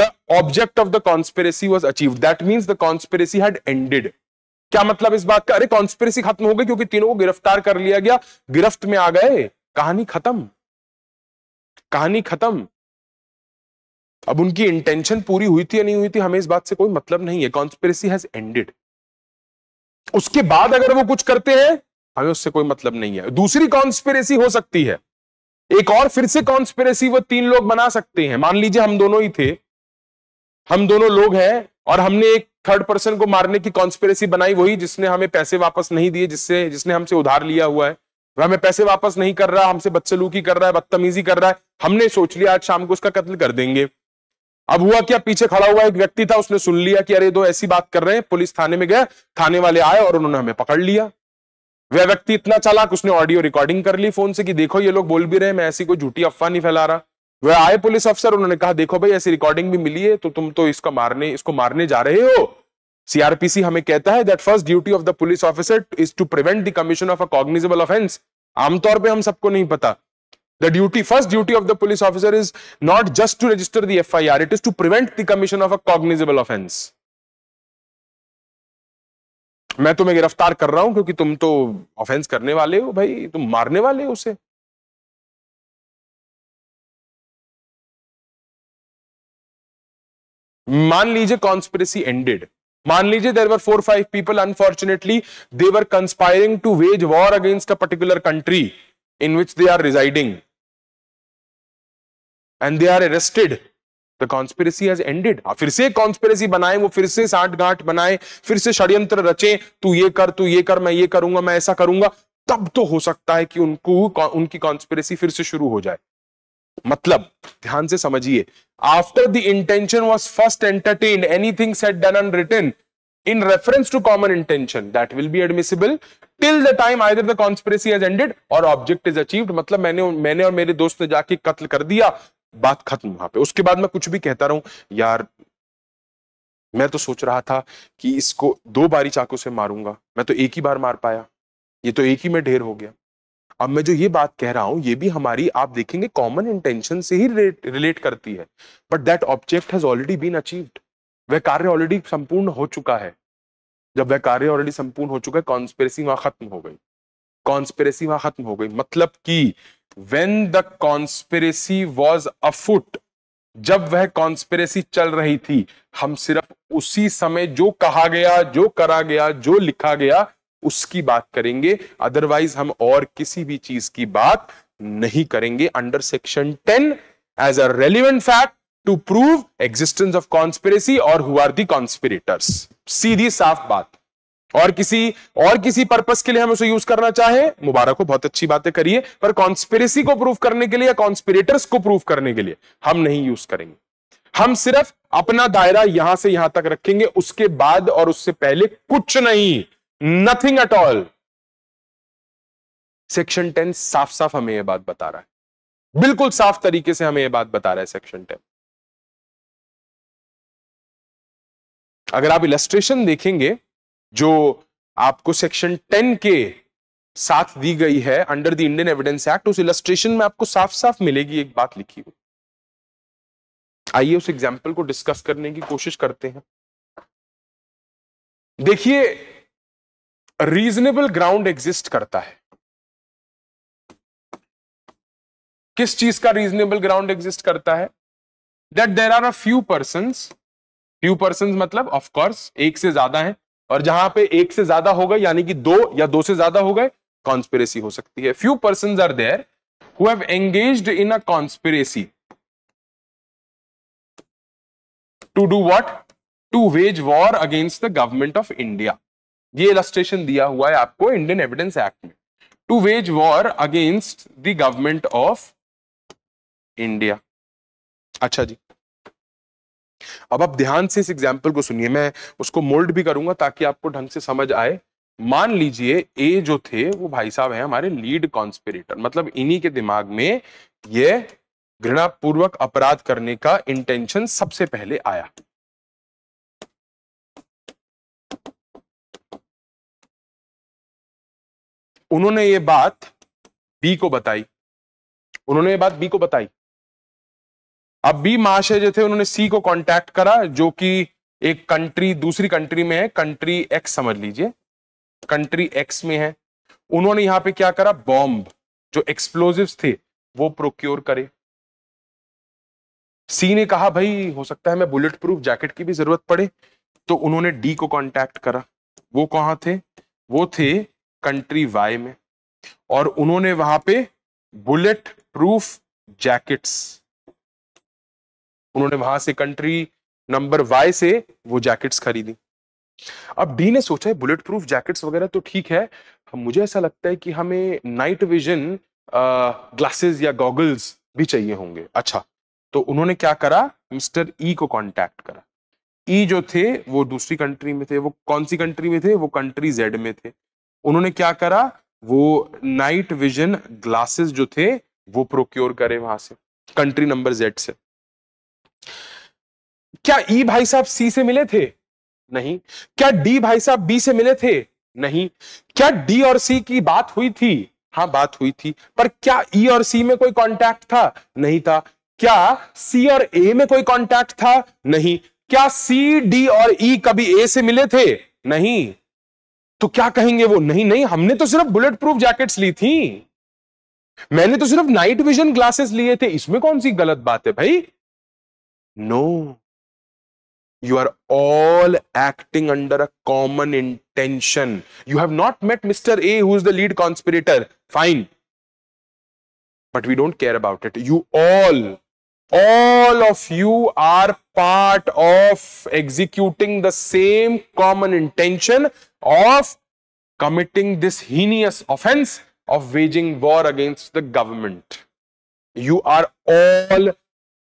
the object of the conspiracy was achieve that means the conspiracy had ended क्या मतलब इस बात का अरे कॉन्स्पिरसी खत्म हो गई क्योंकि तीनों को गिरफ्तार कर लिया गया गिरफ्त में आ गए कहानी खत्म कहानी खत्म अब उनकी इंटेंशन पूरी हुई थी या नहीं हुई थी हमें इस बात से कोई मतलब नहीं है कॉन्स्पिरसी हैज एंडेड उसके बाद अगर वो कुछ करते हैं हमें उससे कोई मतलब नहीं है दूसरी कॉन्स्पिरसी हो सकती है एक और फिर से कॉन्स्पिरसी वो तीन लोग बना सकते हैं मान लीजिए हम दोनों ही थे हम दोनों लोग हैं और हमने एक थर्ड पर्सन को मारने की कॉन्स्पेरेसी बनाई वही जिसने हमें पैसे वापस नहीं दिए जिससे जिसने हमसे उधार लिया हुआ है वह हमें पैसे वापस नहीं कर रहा हमसे बदसलूकी कर रहा है बदतमीजी कर रहा है हमने सोच लिया आज शाम को उसका कत्ल कर देंगे अब हुआ क्या पीछे खड़ा हुआ एक व्यक्ति था उसने सुन लिया कि अरे दो ऐसी बात कर रहे हैं पुलिस थाने में गया थाने वाले आए और उन्होंने हमें पकड़ लिया वह व्यक्ति इतना चालाक उसने ऑडियो रिकॉर्डिंग कर ली फोन से कि देखो ये लोग बोल भी रहे हैं मैं ऐसी कोई झूठी अफवाह नहीं फैला रहा वह आए पुलिस अफसर उन्होंने कहा देखो भाई ऐसी रिकॉर्डिंग भी मिली है तो तुम तो इसका मारने इसको मारने जा रहे हो सीआरपीसी हमें कहता है that first duty of the police officer is to prevent the commission of a cognizable offence आमतौर पे हम सबको नहीं पता the duty first duty of the police officer is not just to register the fir it is to prevent the commission of a cognizable offence मैं तुम्हें गिरफ्तार कर रहा हूं क्योंकि तुम तो ऑफेंस करने वाले हो भाई तुम मारने वाले हो उसे मान लीजिए कॉन्स्पिरसी एंडेड मान लीजिए there were four five people unfortunately they were conspiring to wage war against a particular country in which they are residing and they are arrested the conspiracy has ended फिर से कॉन्स्पिरसी बनाए वो फिर से साठ गांठ बनाए फिर से षड्यंत्र रचे तू ये कर तू ये कर मैं ये करूंगा मैं ऐसा करूंगा तब तो हो सकता है कि उनको उनकी कॉन्स्पिरसी फिर से शुरू हो जाए मतलब ध्यान से समझिए after the intention was first entertain anything said done and written in reference to common intention that will be admissible till the time either the conspiracy has ended or object is achieve मतलब मैंने मैंने और मेरे दोस्त ने जाके कत्ल कर दिया बात खत्म वहां पे उसके बाद मैं कुछ भी कहता रहूं यार मैं तो सोच रहा था कि इसको दो बारी चाकू से मारूंगा मैं तो एक ही बार मार पाया ये तो एक ही में ढेर हो गया अब मैं जो ये बात कह रहा हूं ये भी हमारी आप देखेंगे कॉमन इंटेंशन से ही रिलेट करती है but that object has already been achieved वह कार्य ऑलरेडी संपूर्ण हो चुका है जब वह कार्य ऑलरेडी संपूर्ण हो चुका है कॉन्स्पेरेसी वहां खत्म हो गई कॉन्स्पेरेसी वहां खत्म हो गई मतलब कि when the conspiracy was afoot जब वह कॉन्स्पेरेसी चल रही थी हम सिर्फ उसी समय जो कहा गया जो करा गया जो लिखा गया उसकी बात करेंगे अदरवाइज हम और किसी भी चीज की बात नहीं करेंगे under section ten as a relevant fact to prove existence of conspiracy और हु आर दी कॉन्स्पिरेटर्स सीधी साफ बात और किसी और किसी पर्पस के लिए हम उसे यूज करना चाहे मुबारक हो बहुत अच्छी बातें करिए पर कॉन्स्पिरेसी को प्रूव करने के लिए या कॉन्स्पिरेटर्स को प्रूव करने के लिए हम नहीं यूज करेंगे हम सिर्फ अपना दायरा यहां से यहां तक रखेंगे उसके बाद और उससे पहले कुछ नहीं nothing at all section ten साफ साफ हमें यह बात बता रहा है बिल्कुल साफ तरीके से हमें यह बात बता रहा है सेक्शन टेन अगर आप इलस्ट्रेशन देखेंगे जो आपको सेक्शन टेन के साथ दी गई है under the Indian evidence Act उस इलस्ट्रेशन में आपको साफ साफ मिलेगी एक बात लिखी हुई आइए उस एग्जाम्पल को डिस्कस करने की कोशिश करते हैं देखिए रीजनेबल ग्राउंड एग्जिस्ट करता है किस चीज का रीजनेबल ग्राउंड एग्जिस्ट करता है that there are a few person few person मतलब ऑफकोर्स एक से ज्यादा है और जहां पे एक से ज्यादा हो गए यानी कि दो या दो से ज्यादा हो गए कॉन्स्पिरेसी हो सकती है few person are there who engage in a conspiracy to do what to wage war against the government of India ये इलास्ट्रेशन दिया हुआ है आपको इंडियन एविडेंस एक्ट में to wage war against the government of India अच्छा जी अब आप ध्यान से इस एग्जाम्पल को सुनिए मैं उसको मोल्ड भी करूंगा ताकि आपको ढंग से समझ आए मान लीजिए ए जो थे वो भाई साहब हैं हमारे लीड कॉन्स्पिरेटर मतलब इन्हीं के दिमाग में ये घृणापूर्वक अपराध करने का इंटेंशन सबसे पहले आया उन्होंने ये बात बी को बताई उन्होंने ये बात बी को बताई अब बी महाशय जो थे उन्होंने सी को कांटेक्ट करा जो कि एक कंट्री दूसरी कंट्री में है कंट्री एक्स समझ लीजिए कंट्री एक्स में है उन्होंने यहां पे क्या करा बॉम्ब जो एक्सप्लोजिव थे वो प्रोक्योर करे सी ने कहा भाई हो सकता है मैं बुलेट प्रूफ जैकेट की भी जरूरत पड़े तो उन्होंने डी को कांटेक्ट करा वो कहाँ थे वो थे कंट्री वाई में और उन्होंने वहां पे बुलेट प्रूफ जैकेट्स उन्होंने वहां से कंट्री नंबर वाई से वो जैकेट्स खरीदी अब डी ने सोचा है बुलेट प्रूफ जैकेट्स वगैरह तो ठीक है मुझे ऐसा लगता है कि हमें नाइट विजन ग्लासेस या गॉगल्स भी चाहिए होंगे अच्छा तो उन्होंने क्या करा मिस्टर ई e को कांटेक्ट करा ई e जो थे वो दूसरी कंट्री में थे वो कौन सी कंट्री में थे वो कंट्री जेड में थे उन्होंने क्या करा वो नाइट विजन ग्लासेस जो थे वो प्रोक्योर करे वहां से कंट्री नंबर जेड से क्या ई e भाई साहब सी से मिले थे नहीं क्या डी भाई साहब बी से मिले थे नहीं क्या डी और सी की बात हुई थी हाँ बात हुई थी पर क्या ई e और सी में कोई कांटेक्ट था नहीं था क्या सी और ए में कोई कांटेक्ट था नहीं क्या सी डी और ई e कभी ए से मिले थे नहीं तो क्या कहेंगे वो नहीं नहीं हमने तो सिर्फ बुलेट प्रूफ जैकेट्स ली थी मैंने तो सिर्फ नाइट विजन ग्लासेस लिए थे इसमें कौन सी गलत बात है भाई no you are all acting under a common intention you have not met mister A who is the lead conspirator fine but we don't care about it you all all of you are part of executing the same common intention of committing this heinous offense of waging war against the government. You are all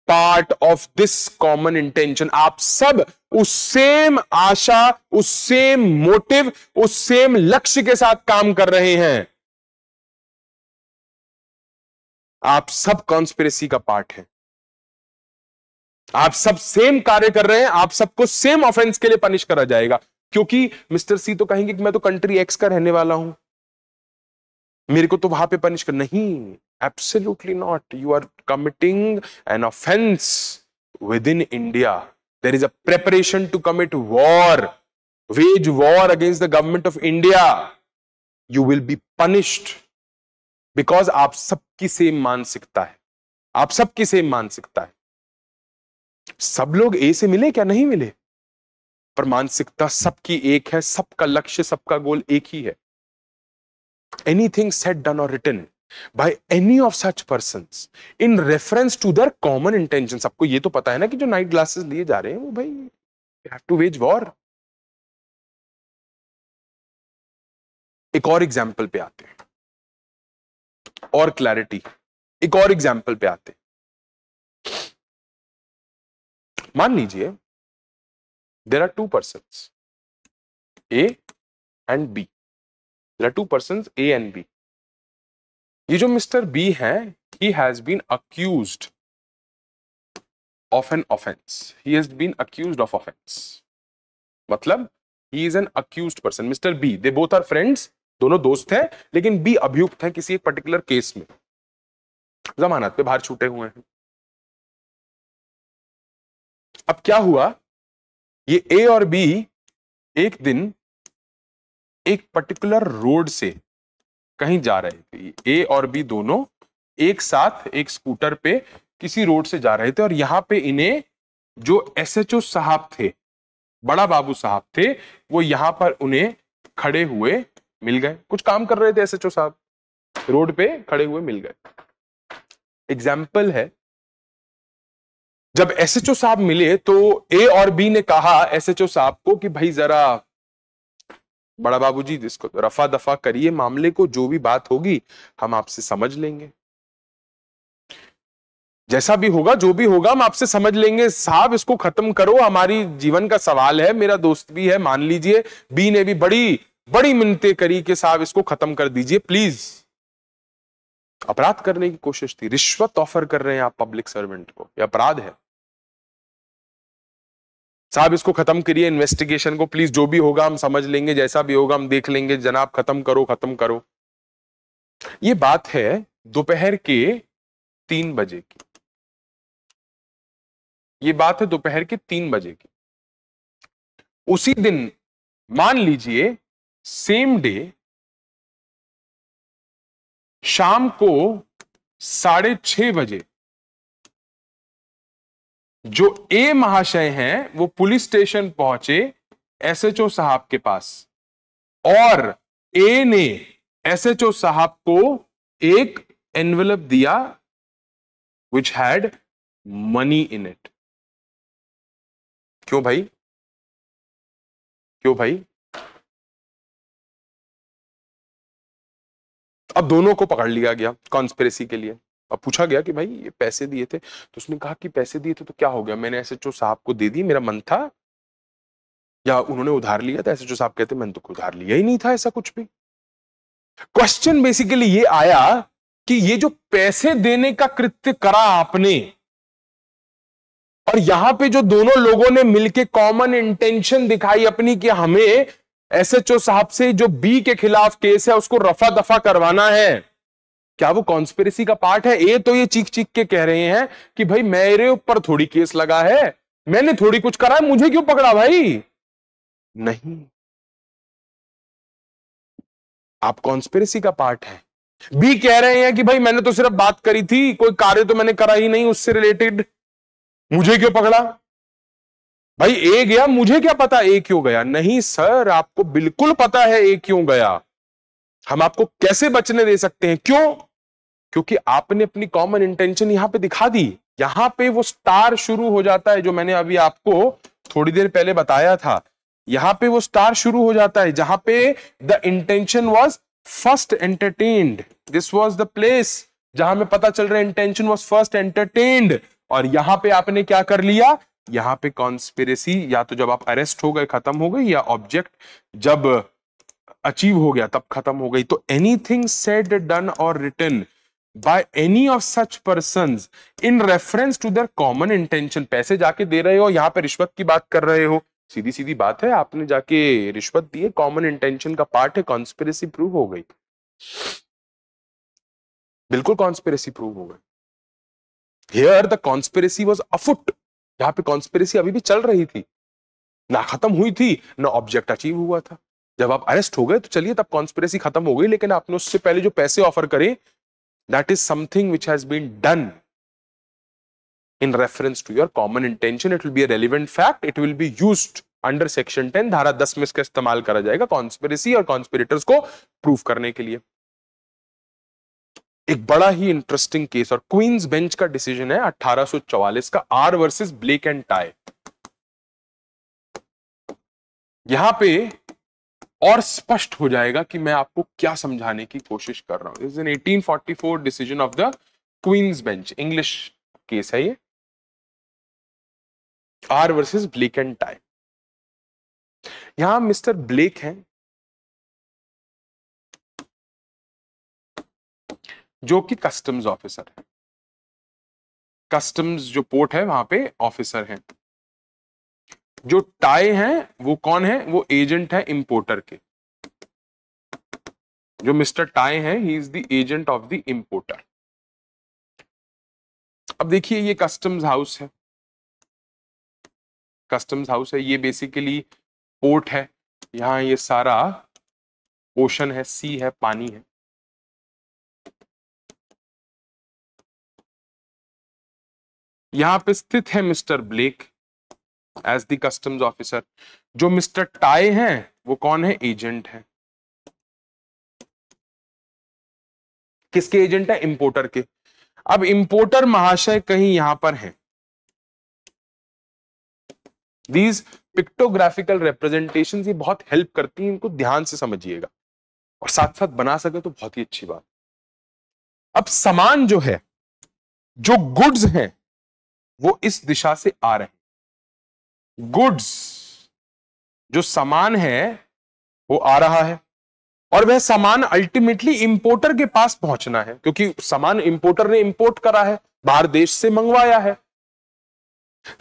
part of this common intention आप सब उस सेम आशा उस सेम मोटिव उस सेम लक्ष्य के साथ काम कर रहे हैं आप सब कॉन्स्पिरेसी का पार्ट है आप सब सेम कार्य कर रहे हैं आप सबको सेम ऑफेंस के लिए पनिश करा जाएगा क्योंकि मिस्टर सी तो कहेंगे कि मैं तो कंट्री एक्स का रहने वाला हूं मेरे को तो वहां पे पनिश कर नहीं absolutely not you are committing an offence within India there is a preparation to commit war wage war against the government of India you will be punished because आप सबकी सेम मानसिकता है आप सबकी सेम मानसिकता है सब लोग ए से मिले क्या नहीं मिले पर मानसिकता सबकी एक है सबका लक्ष्य सबका गोल एक ही है anything said done or written By any of such person in reference to their common intention आपको ये तो पता है ना कि जो नाइट ग्लासेस लिए जा रहे हैं वो भाई have टू वेज वॉर एक और एग्जाम्पल पे आते हैं और क्लैरिटी एक और एग्जाम्पल पे आते हैं मान लीजिए there are two person A and B there are two person A and B ये जो मिस्टर बी हैं he has been accuse of an offence he has been accuse of offence मतलब he is an accuse person mister B they both are friends दोनों दोस्त हैं लेकिन बी अभियुक्त हैं किसी एक पर्टिकुलर केस में जमानत पे बाहर छूटे हुए हैं अब क्या हुआ ये ए और बी एक दिन एक पर्टिकुलर रोड से कहीं जा रहे थे ए और बी दोनों एक साथ एक स्कूटर पे किसी रोड से जा रहे थे और यहां पे इन्हें जो एसएचओ साहब थे बड़ा बाबू साहब थे वो यहां पर उन्हें खड़े हुए मिल गए कुछ काम कर रहे थे एसएचओ साहब रोड पे खड़े हुए मिल गए एग्जाम्पल है जब एसएचओ साहब मिले तो ए और बी ने कहा एसएचओ साहब को कि भाई जरा बड़ा बाबूजी जिसको तो रफा दफा करिए मामले को जो भी बात होगी हम आपसे समझ लेंगे जैसा भी होगा जो भी होगा हम आपसे समझ लेंगे साहब इसको खत्म करो हमारी जीवन का सवाल है मेरा दोस्त भी है मान लीजिए बी ने भी बड़ी बड़ी मिनते करी कि साहब इसको खत्म कर दीजिए प्लीज अपराध करने की कोशिश थी रिश्वत ऑफर कर रहे हैं आप पब्लिक सर्वेंट को यह अपराध है साहब इसको खत्म करिए इन्वेस्टिगेशन को प्लीज जो भी होगा हम समझ लेंगे जैसा भी होगा हम देख लेंगे जनाब खत्म करो खत्म करो ये बात है दोपहर के तीन बजे की ये बात है दोपहर के तीन बजे की उसी दिन मान लीजिए सेम डे शाम को साढ़े छह बजे जो ए महाशय हैं वो पुलिस स्टेशन पहुंचे एसएचओ साहब के पास और ए ने एसएचओ साहब को एक एनवेलप दिया which had money in it क्यों भाई क्यों भाई अब दोनों को पकड़ लिया गया कॉन्स्पेरेसी के लिए अब पूछा गया कि भाई ये पैसे दिए थे तो उसने कहा कि पैसे दिए थे तो क्या हो गया मैंने एस एच ओ साहब को दे दी मेरा मन था या उन्होंने उधार लिया था एस एच ओ साहब कहते मैंने तो उधार लिया ही नहीं था ऐसा कुछ भी क्वेश्चन बेसिकली ये आया कि ये जो पैसे देने का कृत्य करा आपने और यहां पे जो दोनों लोगों ने मिलके कॉमन इंटेंशन दिखाई अपनी कि हमें एसएचओ साहब से जो बी के खिलाफ केस है उसको रफा दफा करवाना है क्या वो कॉन्स्पिरसी का पार्ट है ये तो ये चीख चीख के कह रहे हैं कि भाई मेरे ऊपर थोड़ी केस लगा है मैंने थोड़ी कुछ करा है मुझे क्यों पकड़ा भाई नहीं आप कॉन्स्पिरसी का पार्ट है भी कह रहे हैं कि भाई मैंने तो सिर्फ बात करी थी कोई कार्य तो मैंने करा ही नहीं उससे रिलेटेड मुझे क्यों पकड़ा भाई ए गया मुझे क्या पता ए क्यों गया नहीं सर आपको बिल्कुल पता है ए क्यों गया हम आपको कैसे बचने दे सकते हैं क्यों क्योंकि आपने अपनी कॉमन इंटेंशन यहां पे दिखा दी यहां पे वो स्टार शुरू हो जाता है जो मैंने अभी आपको थोड़ी देर पहले बताया था यहां पे वो स्टार शुरू हो जाता है जहां पे the intention was first entertained this was the place जहां में पता चल रहा है इंटेंशन वॉज फर्स्ट एंटरटेन्ड और यहां पे आपने क्या कर लिया यहां पे कॉन्स्पिरसी या तो जब आप अरेस्ट हो गए खत्म हो गई या ऑब्जेक्ट जब अचीव हो गया तब खत्म हो गई तो anything said done or written by any of such person in reference to their common intention पैसे जाके दे रहे हो यहाँ पे रिश्वत की बात कर रहे हो सीधी सीधी बात है आपने जाके रिश्वत दी है कॉमन इंटेंशन का पार्ट है कॉन्स्पिरसी प्रूव हो गई बिल्कुल कॉन्स्पिरसी प्रूव हो गई here the conspiracy was afoot यहाँ पे कॉन्स्पिरसी अभी भी चल रही थी ना खत्म हुई थी ना ऑब्जेक्ट अचीव हुआ था जब आप अरेस्ट हो गए तो चलिए तब कॉन्स्पिरेसी खत्म हो गई लेकिन आपने उससे पहले जो पैसे ऑफर करे that is something which has been done in reference to your common intention it will be a relevant fact it will be used under section धारा दस में इसका इस्तेमाल करा जाएगा कॉन्स्पिरेसी और कॉन्स्पिरेटर्स को प्रूव करने के लिए एक बड़ा ही इंटरेस्टिंग केस और क्वींस बेंच का डिसीजन है 1844 का R versus Blake and Tye यहां पे और स्पष्ट हो जाएगा कि मैं आपको क्या समझाने की कोशिश कर रहा हूं is in 1844 decision of the Queen's Bench English case है ये R versus Blake and Tye यहां मिस्टर ब्लेक हैं जो कि कस्टम्स ऑफिसर है कस्टम्स जो पोर्ट है वहां पे ऑफिसर हैं जो टाई है वो कौन है वो एजेंट है इंपोर्टर के जो मिस्टर टाई है he is the agent of the importer अब देखिए ये कस्टम्स हाउस है कस्टम्स हाउस है ये बेसिकली पोर्ट है यहां ये सारा ओशन है सी है पानी है यहां पे स्थित है mister Blake as the customs officer जो मिस्टर टाई है वो कौन है एजेंट है किसके एजेंट है इंपोर्टर के अब इंपोर्टर महाशय कहीं यहां पर है दीज पिक्टोग्राफिकल रिप्रेजेंटेशन ये बहुत हेल्प करती हैं इनको ध्यान से समझिएगा और साथ साथ बना सके तो बहुत ही अच्छी बात अब सामान जो है जो गुड्स हैं वो इस दिशा से आ रहे हैं गुड्स जो सामान है वो आ रहा है और वह सामान अल्टीमेटली इंपोर्टर के पास पहुंचना है क्योंकि सामान इंपोर्टर ने इंपोर्ट करा है बाहर देश से मंगवाया है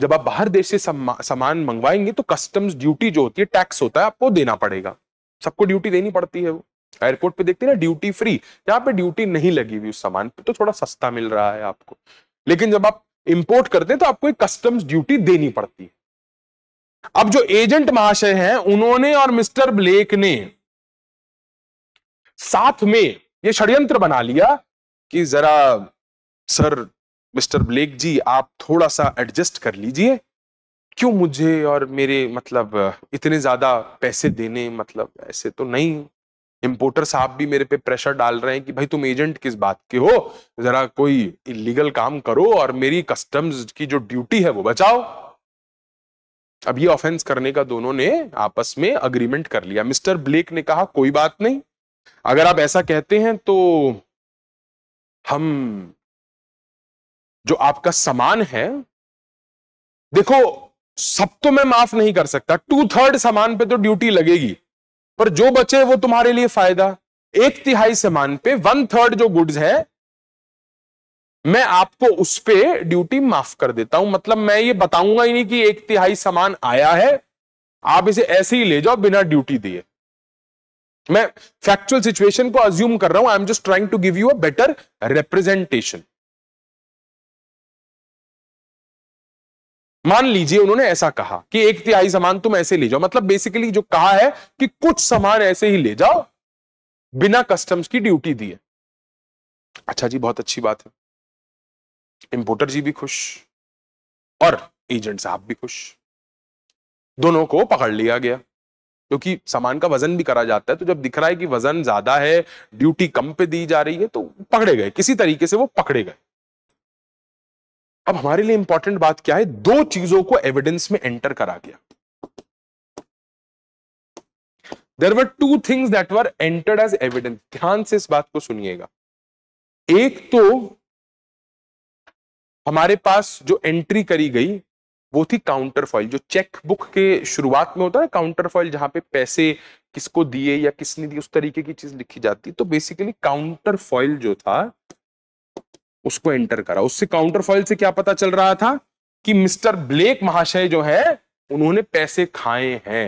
जब आप बाहर देश से सामान मंगवाएंगे तो कस्टम्स ड्यूटी जो होती है टैक्स होता है आपको देना पड़ेगा सबको ड्यूटी देनी पड़ती है वो एयरपोर्ट पे देखते हैं ना ड्यूटी फ्री यहाँ पे ड्यूटी नहीं लगी हुई उस सामान पे तो थोड़ा सस्ता मिल रहा है आपको लेकिन जब आप इंपोर्ट करते हैं तो आपको एक कस्टम्स ड्यूटी देनी पड़ती है अब जो एजेंट महाशय हैं उन्होंने और मिस्टर ब्लेक ने साथ में यह षड्यंत्र बना लिया कि जरा सर मिस्टर ब्लेक जी आप थोड़ा सा एडजस्ट कर लीजिए क्यों मुझे और मेरे मतलब इतने ज्यादा पैसे देने मतलब ऐसे तो नहीं इम्पोर्टर साहब भी मेरे पे प्रेशर डाल रहे हैं कि भाई तुम एजेंट किस बात के हो जरा कोई इलीगल काम करो और मेरी कस्टम्स की जो ड्यूटी है वो बचाओ अब ये ऑफेंस करने का दोनों ने आपस में अग्रीमेंट कर लिया मिस्टर ब्लेक ने कहा कोई बात नहीं अगर आप ऐसा कहते हैं तो हम जो आपका सामान है देखो सब तो मैं माफ नहीं कर सकता टू थर्ड सामान पे तो ड्यूटी लगेगी पर जो बचे वो तुम्हारे लिए फायदा एक तिहाई सामान पे वन थर्ड जो गुड्स है मैं आपको उस पर ड्यूटी माफ कर देता हूं मतलब मैं ये बताऊंगा ही नहीं कि एक तिहाई सामान आया है आप इसे ऐसे ही ले जाओ बिना ड्यूटी दिए मैं फैक्चुअल सिचुएशन को अज्यूम कर रहा हूं I am just trying to give you a better representation मान लीजिए उन्होंने ऐसा कहा कि एक तिहाई सामान तुम ऐसे ले जाओ मतलब बेसिकली जो कहा है कि कुछ सामान ऐसे ही ले जाओ बिना कस्टम्स की ड्यूटी दिए अच्छा जी बहुत अच्छी बात है इंपोर्टर जी भी खुश और एजेंट साहब भी खुश दोनों को पकड़ लिया गया क्योंकि सामान का वजन भी करा जाता है तो जब दिख रहा है कि वजन ज्यादा है ड्यूटी कम पे दी जा रही है तो पकड़े गए किसी तरीके से वो पकड़े गए अब हमारे लिए इंपॉर्टेंट बात क्या है दो चीजों को एविडेंस में एंटर करा गया there were two things that were entered as evidence ध्यान से इस बात को सुनिएगा एक तो हमारे पास जो एंट्री करी गई वो थी काउंटर फॉइल जो चेक बुक के शुरुआत में होता है काउंटर फॉइल जहां पे पैसे किसको दिए या किसने दिए उस तरीके की चीज लिखी जाती तो बेसिकली काउंटर फॉइल जो था उसको एंटर करा उससे काउंटर फॉइल से क्या पता चल रहा था कि मिस्टर ब्लेक महाशय जो है उन्होंने पैसे खाए हैं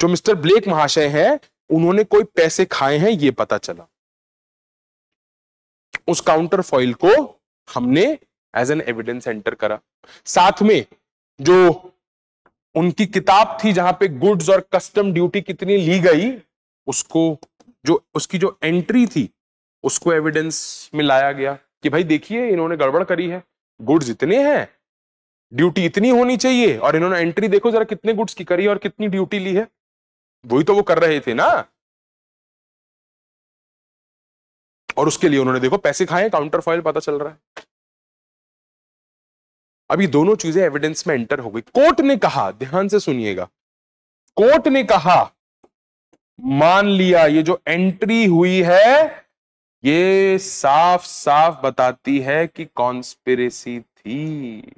जो मिस्टर ब्लेक महाशय है उन्होंने कोई पैसे खाए हैं ये पता चला उस काउंटर फॉइल को हमने एज एन एविडेंस एंटर करा साथ में जो उनकी किताब थी जहां पे गुड्स और कस्टम ड्यूटी कितनी ली गई उसको जो उसकी जो एंट्री थी उसको एविडेंस में लाया गया कि भाई देखिए इन्होंने गड़बड़ करी है गुड्स इतने हैं ड्यूटी इतनी होनी चाहिए और इन्होंने एंट्री देखो जरा कितने गुड्स की करी और कितनी ड्यूटी ली है वही तो वो कर रहे थे ना और उसके लिए उन्होंने देखो पैसे खाए काउंटर फॉइल पता चल रहा है अभी दोनों चीजें एविडेंस में एंटर हो गई कोर्ट ने कहा ध्यान से सुनिएगा कोर्ट ने कहा मान लिया ये जो एंट्री हुई है ये साफ साफ बताती है कि कॉन्स्पिरेसी थी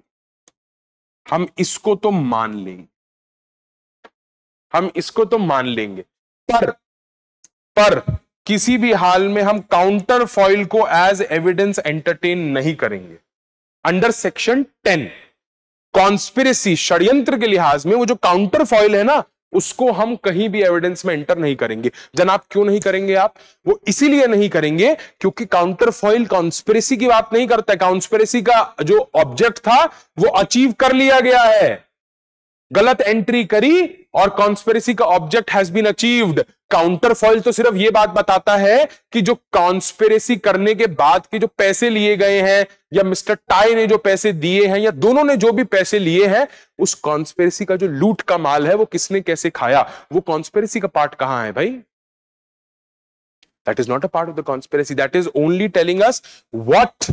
हम इसको तो मान लेंगे हम इसको तो मान लेंगे पर पर किसी भी हाल में हम काउंटर फॉइल को एज एविडेंस एंटरटेन नहीं करेंगे अंडर सेक्शन टेन कॉन्स्पिरसी षड्यंत्र के लिहाज में वो जो काउंटर फॉइल है ना उसको हम कहीं भी एविडेंस में एंटर नहीं करेंगे जनाब क्यों नहीं करेंगे आप वो इसीलिए नहीं करेंगे क्योंकि काउंटर फॉइल कॉन्स्पिरसी की बात नहीं करता कॉन्स्पिरसी का जो ऑब्जेक्ट था वो अचीव कर लिया गया है गलत एंट्री करी और कॉन्स्पेरेसी का object has been achieved foil तो सिर्फ ये बात बताता है कि जो कॉन्स्पेरेसी करने के बाद के जो पैसे लिए गए हैं या मिस्टर टाई ने जो पैसे दिए हैं या दोनों ने जो भी पैसे लिए हैं उस कॉन्स्पेरेसी का जो लूट का माल है वो किसने कैसे खाया वो कॉन्स्पेरेसी का पार्ट कहां है भाई that is not a part of the conspiracy that is only telling us what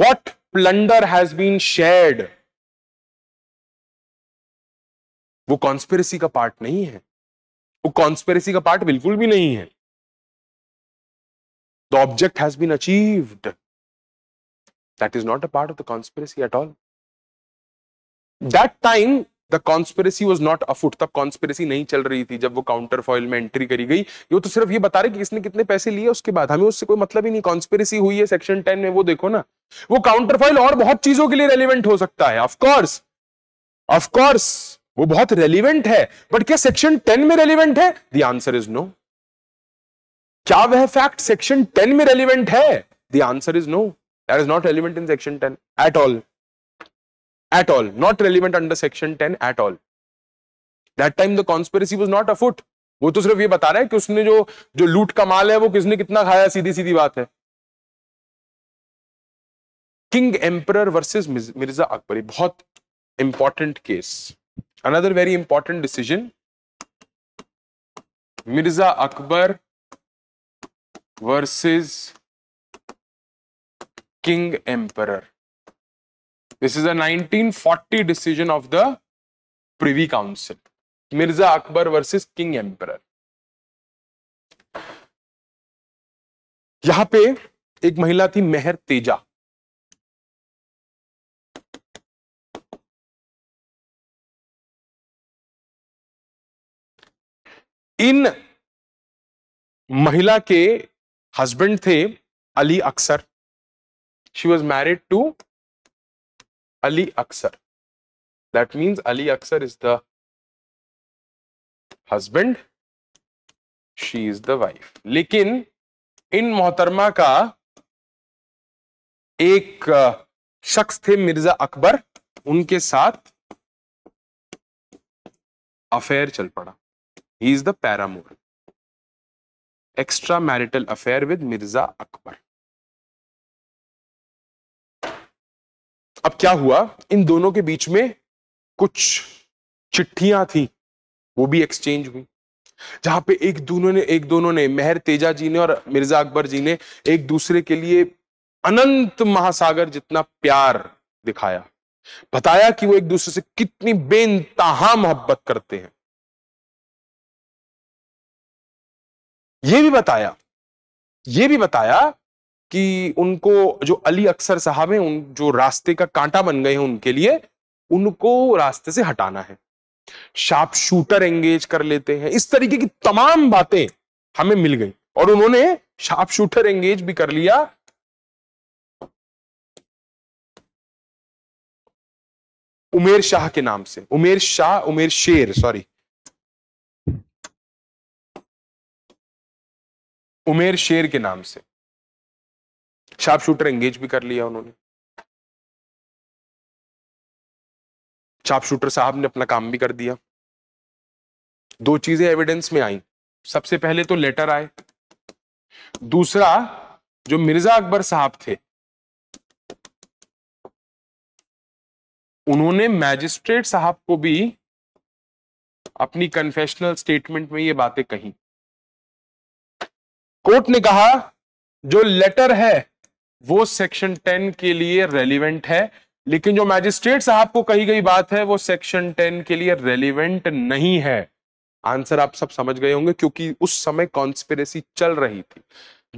what plunder has been shared वो कॉन्स्पेरेसी का पार्ट नहीं है वो कॉन्स्पेरेसी का पार्ट बिल्कुल भी नहीं है the object has been achieved that is not a part of the conspiracy at all that time the conspiracy was not afoot तब कॉन्स्पेरेसी नहीं चल रही थी जब वो काउंटर फॉइल में एंट्री करी गई वो तो सिर्फ ये बता रहे कि इसने कितने पैसे लिए उसके बाद हमें उससे कोई मतलब ही नहीं कॉन्स्पेरेसी हुई है सेक्शन टेन में वो देखो ना वो काउंटर फॉइल और बहुत चीजों के लिए रेलिवेंट हो सकता है ऑफकोर्स ऑफकोर्स वो बहुत रेलिवेंट है बट क्या सेक्शन टेन में रेलिवेंट है द आंसर इज नो क्या वह फैक्ट सेक्शन टेन में रेलिवेंट है the answer is no that is not relevant in section ten at all at all not relevant under section ten at all that time the conspiracy was not afoot वो तो सिर्फ ये बता रहा है कि उसने जो जो लूट का माल है वो किसने कितना खाया सीधी सीधी बात है King Emperor versus Mirza Akbar बहुत important case another very important decision mirza akbar versus king emperor this is a 1940 decision of the privy council mirza akbar versus king emperor यहां पे एक महिला थी मेहर तेजा इन महिला के हस्बैंड थे Ali Asghar she was married to Ali Asghar that means Ali Asghar is the husband she is the wife लेकिन इन मोहतरमा का एक शख्स थे मिर्जा अकबर उनके साथ अफेयर चल पड़ा is the paramour extra marital affair with Mirza Akbar अब क्या हुआ इन दोनों के बीच में कुछ चिट्ठियां थी वो भी एक्सचेंज हुई जहां पे एक दोनों ने एक दोनों ने मेहर तेजा जी ने और मिर्जा अकबर जी ने एक दूसरे के लिए अनंत महासागर जितना प्यार दिखाया बताया कि वो एक दूसरे से कितनी बेनतहा मोहब्बत करते हैं ये भी बताया ये भी बताया कि उनको जो अली अक्सर साहब हैं उन जो रास्ते का कांटा बन गए हैं उनके लिए उनको रास्ते से हटाना है शार्प शूटर एंगेज कर लेते हैं इस तरीके की तमाम बातें हमें मिल गई और उन्होंने शार्प शूटर एंगेज भी कर लिया उमेर शाह के नाम से उमेर शाह उमेर शेर सॉरी उमेर शेर के नाम से शार्प शूटर एंगेज भी कर लिया उन्होंने शार्प शूटर साहब ने अपना काम भी कर दिया दो चीजें एविडेंस में आई सबसे पहले तो लेटर आए दूसरा जो मिर्जा अकबर साहब थे उन्होंने मैजिस्ट्रेट साहब को भी अपनी कन्फेशनल स्टेटमेंट में ये बातें कही कोर्ट ने कहा जो लेटर है वो सेक्शन टेन के लिए रेलिवेंट है लेकिन जो मैजिस्ट्रेट साहब को कही गई बात है वो सेक्शन टेन के लिए रेलिवेंट नहीं है आंसर आप सब समझ गए होंगे क्योंकि उस समय कॉन्स्पिरसी चल रही थी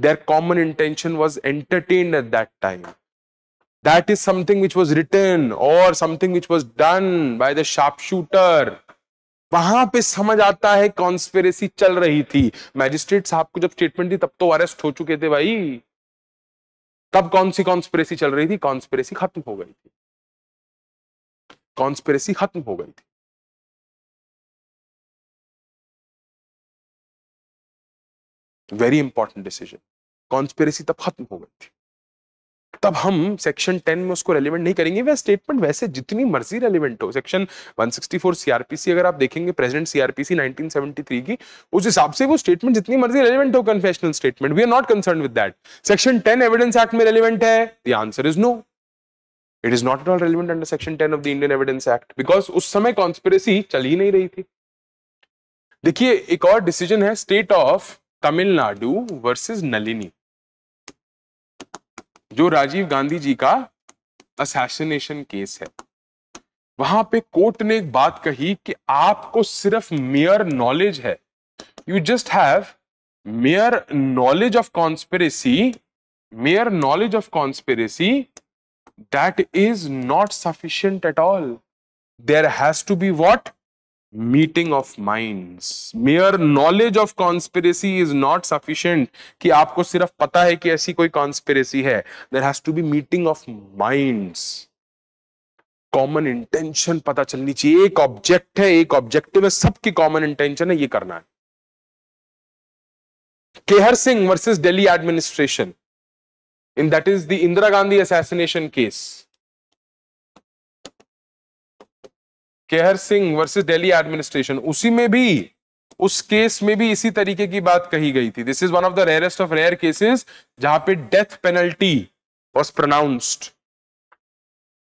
there common intention was entertain at that time that is something which was written और something which was done by the sharp वहां पे समझ आता है कॉन्स्पेरेसी चल रही थी मैजिस्ट्रेट साहब को जब स्टेटमेंट दी तब तो अरेस्ट हो चुके थे भाई तब कौन सी कॉन्स्पेरेसी चल रही थी कॉन्स्पेरेसी खत्म हो गई थी कॉन्स्पेरेसी खत्म हो गई थी वेरी इंपॉर्टेंट डिसीजन कॉन्स्पेरेसी तब खत्म हो गई थी तब हम सेक्शन 10 में उसको रेलिवेंट नहीं करेंगे वह स्टेटमेंट वैसे जितनी मर्जी रेलिवेंट हो सेक्शन 164 सीआरपीसी अगर आप देखेंगे प्रेजेंट सीआरपीसी 1973 की उस हिसाब से वो स्टेटमेंट जितनी मर्जी रेलिवेंट हो confessional statement we are not concern with that section 10 evidence act में रेलिवेंट है the answer is no it is not at all relevant under section 10 of the Indian evidence act because उस समय कॉन्स्पिरेसी चल ही नहीं रही थी देखिए एक और डिसीजन है state of Tamil Nadu versus Nalini जो राजीव गांधी जी का असैसिनेशन केस है वहां पे कोर्ट ने एक बात कही कि आपको सिर्फ मेयर नॉलेज है you just have mere knowledge of conspiracy mere knowledge of conspiracy that is not sufficient at all there has to be what meeting of minds mere knowledge of conspiracy is not sufficient कि आपको सिर्फ पता है कि ऐसी कोई कॉन्स्पिरसी है there has to be meeting of minds common intention पता चलनी चाहिए एक ऑब्जेक्ट है एक ऑब्जेक्टिव है सबकी कॉमन इंटेंशन है ये करना है Kehar Singh versus Delhi administration in that is the Indira Gandhi assassination case Kehar Singh versus Delhi administration उसी में भी उस केस में भी इसी तरीके की बात कही गई थी this is one of the rarest of rare cases जहां पे death penalty was pronounced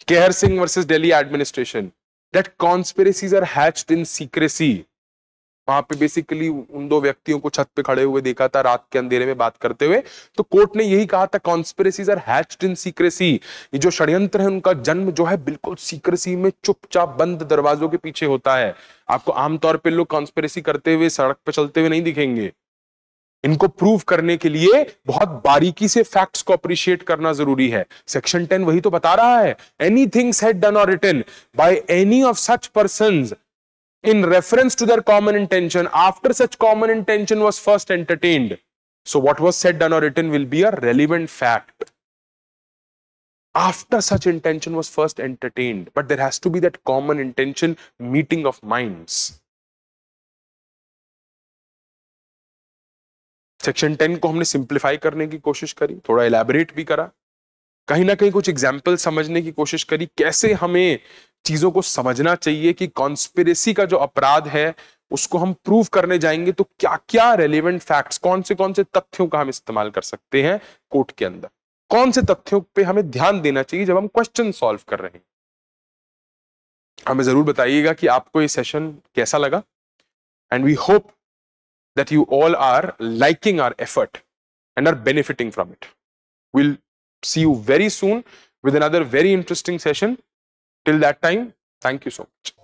Kehar Singh versus Delhi administration that conspiracies are hatched in secrecy वहां पे बेसिकली उन दो व्यक्तियों को छत पे खड़े हुए देखा था रात के अंधेरे में बात करते हुए तो कोर्ट ने यही कहा था कॉन्स्पेरेसीज आर हैच्ड इन सीक्रेसी ये जो षड्यंत्र है उनका जन्म जो है बिल्कुल सीक्रेसी में चुपचाप बंद दरवाजों के पीछे होता है आपको आमतौर पर लोग कॉन्स्पेरेसी करते हुए सड़क पर चलते हुए नहीं दिखेंगे इनको प्रूव करने के लिए बहुत बारीकी से फैक्ट्स को अप्रिशिएट करना जरूरी है सेक्शन टेन वही तो बता रहा है एनी थिंग्स हैड डन और written by any of such person in reference to their common intention after such common intention was first entertained. So what was said, done or written will be a relevant fact. After such intention was first entertained, but there has to be that common intention meeting of minds. Section ten को हमने सिंप्लीफाई करने की कोशिश करी थोड़ा एलैबोरेट भी करा कहीं ना कहीं कुछ एग्जाम्पल समझने की कोशिश करी कैसे हमें चीजों को समझना चाहिए कि कॉन्स्पिरेसी का जो अपराध है उसको हम प्रूव करने जाएंगे तो क्या क्या रेलिवेंट फैक्ट्स कौन से कौन से तथ्यों का हम इस्तेमाल कर सकते हैं कोर्ट के अंदर कौन से तथ्यों पे हमें ध्यान देना चाहिए जब हम क्वेश्चन सॉल्व कर रहे हैं हमें जरूर बताइएगा कि आपको ये सेशन कैसा लगा and we hope that you all are liking our effort and are benefiting from it will see you very soon with another very interesting session Till that time, thank you so much.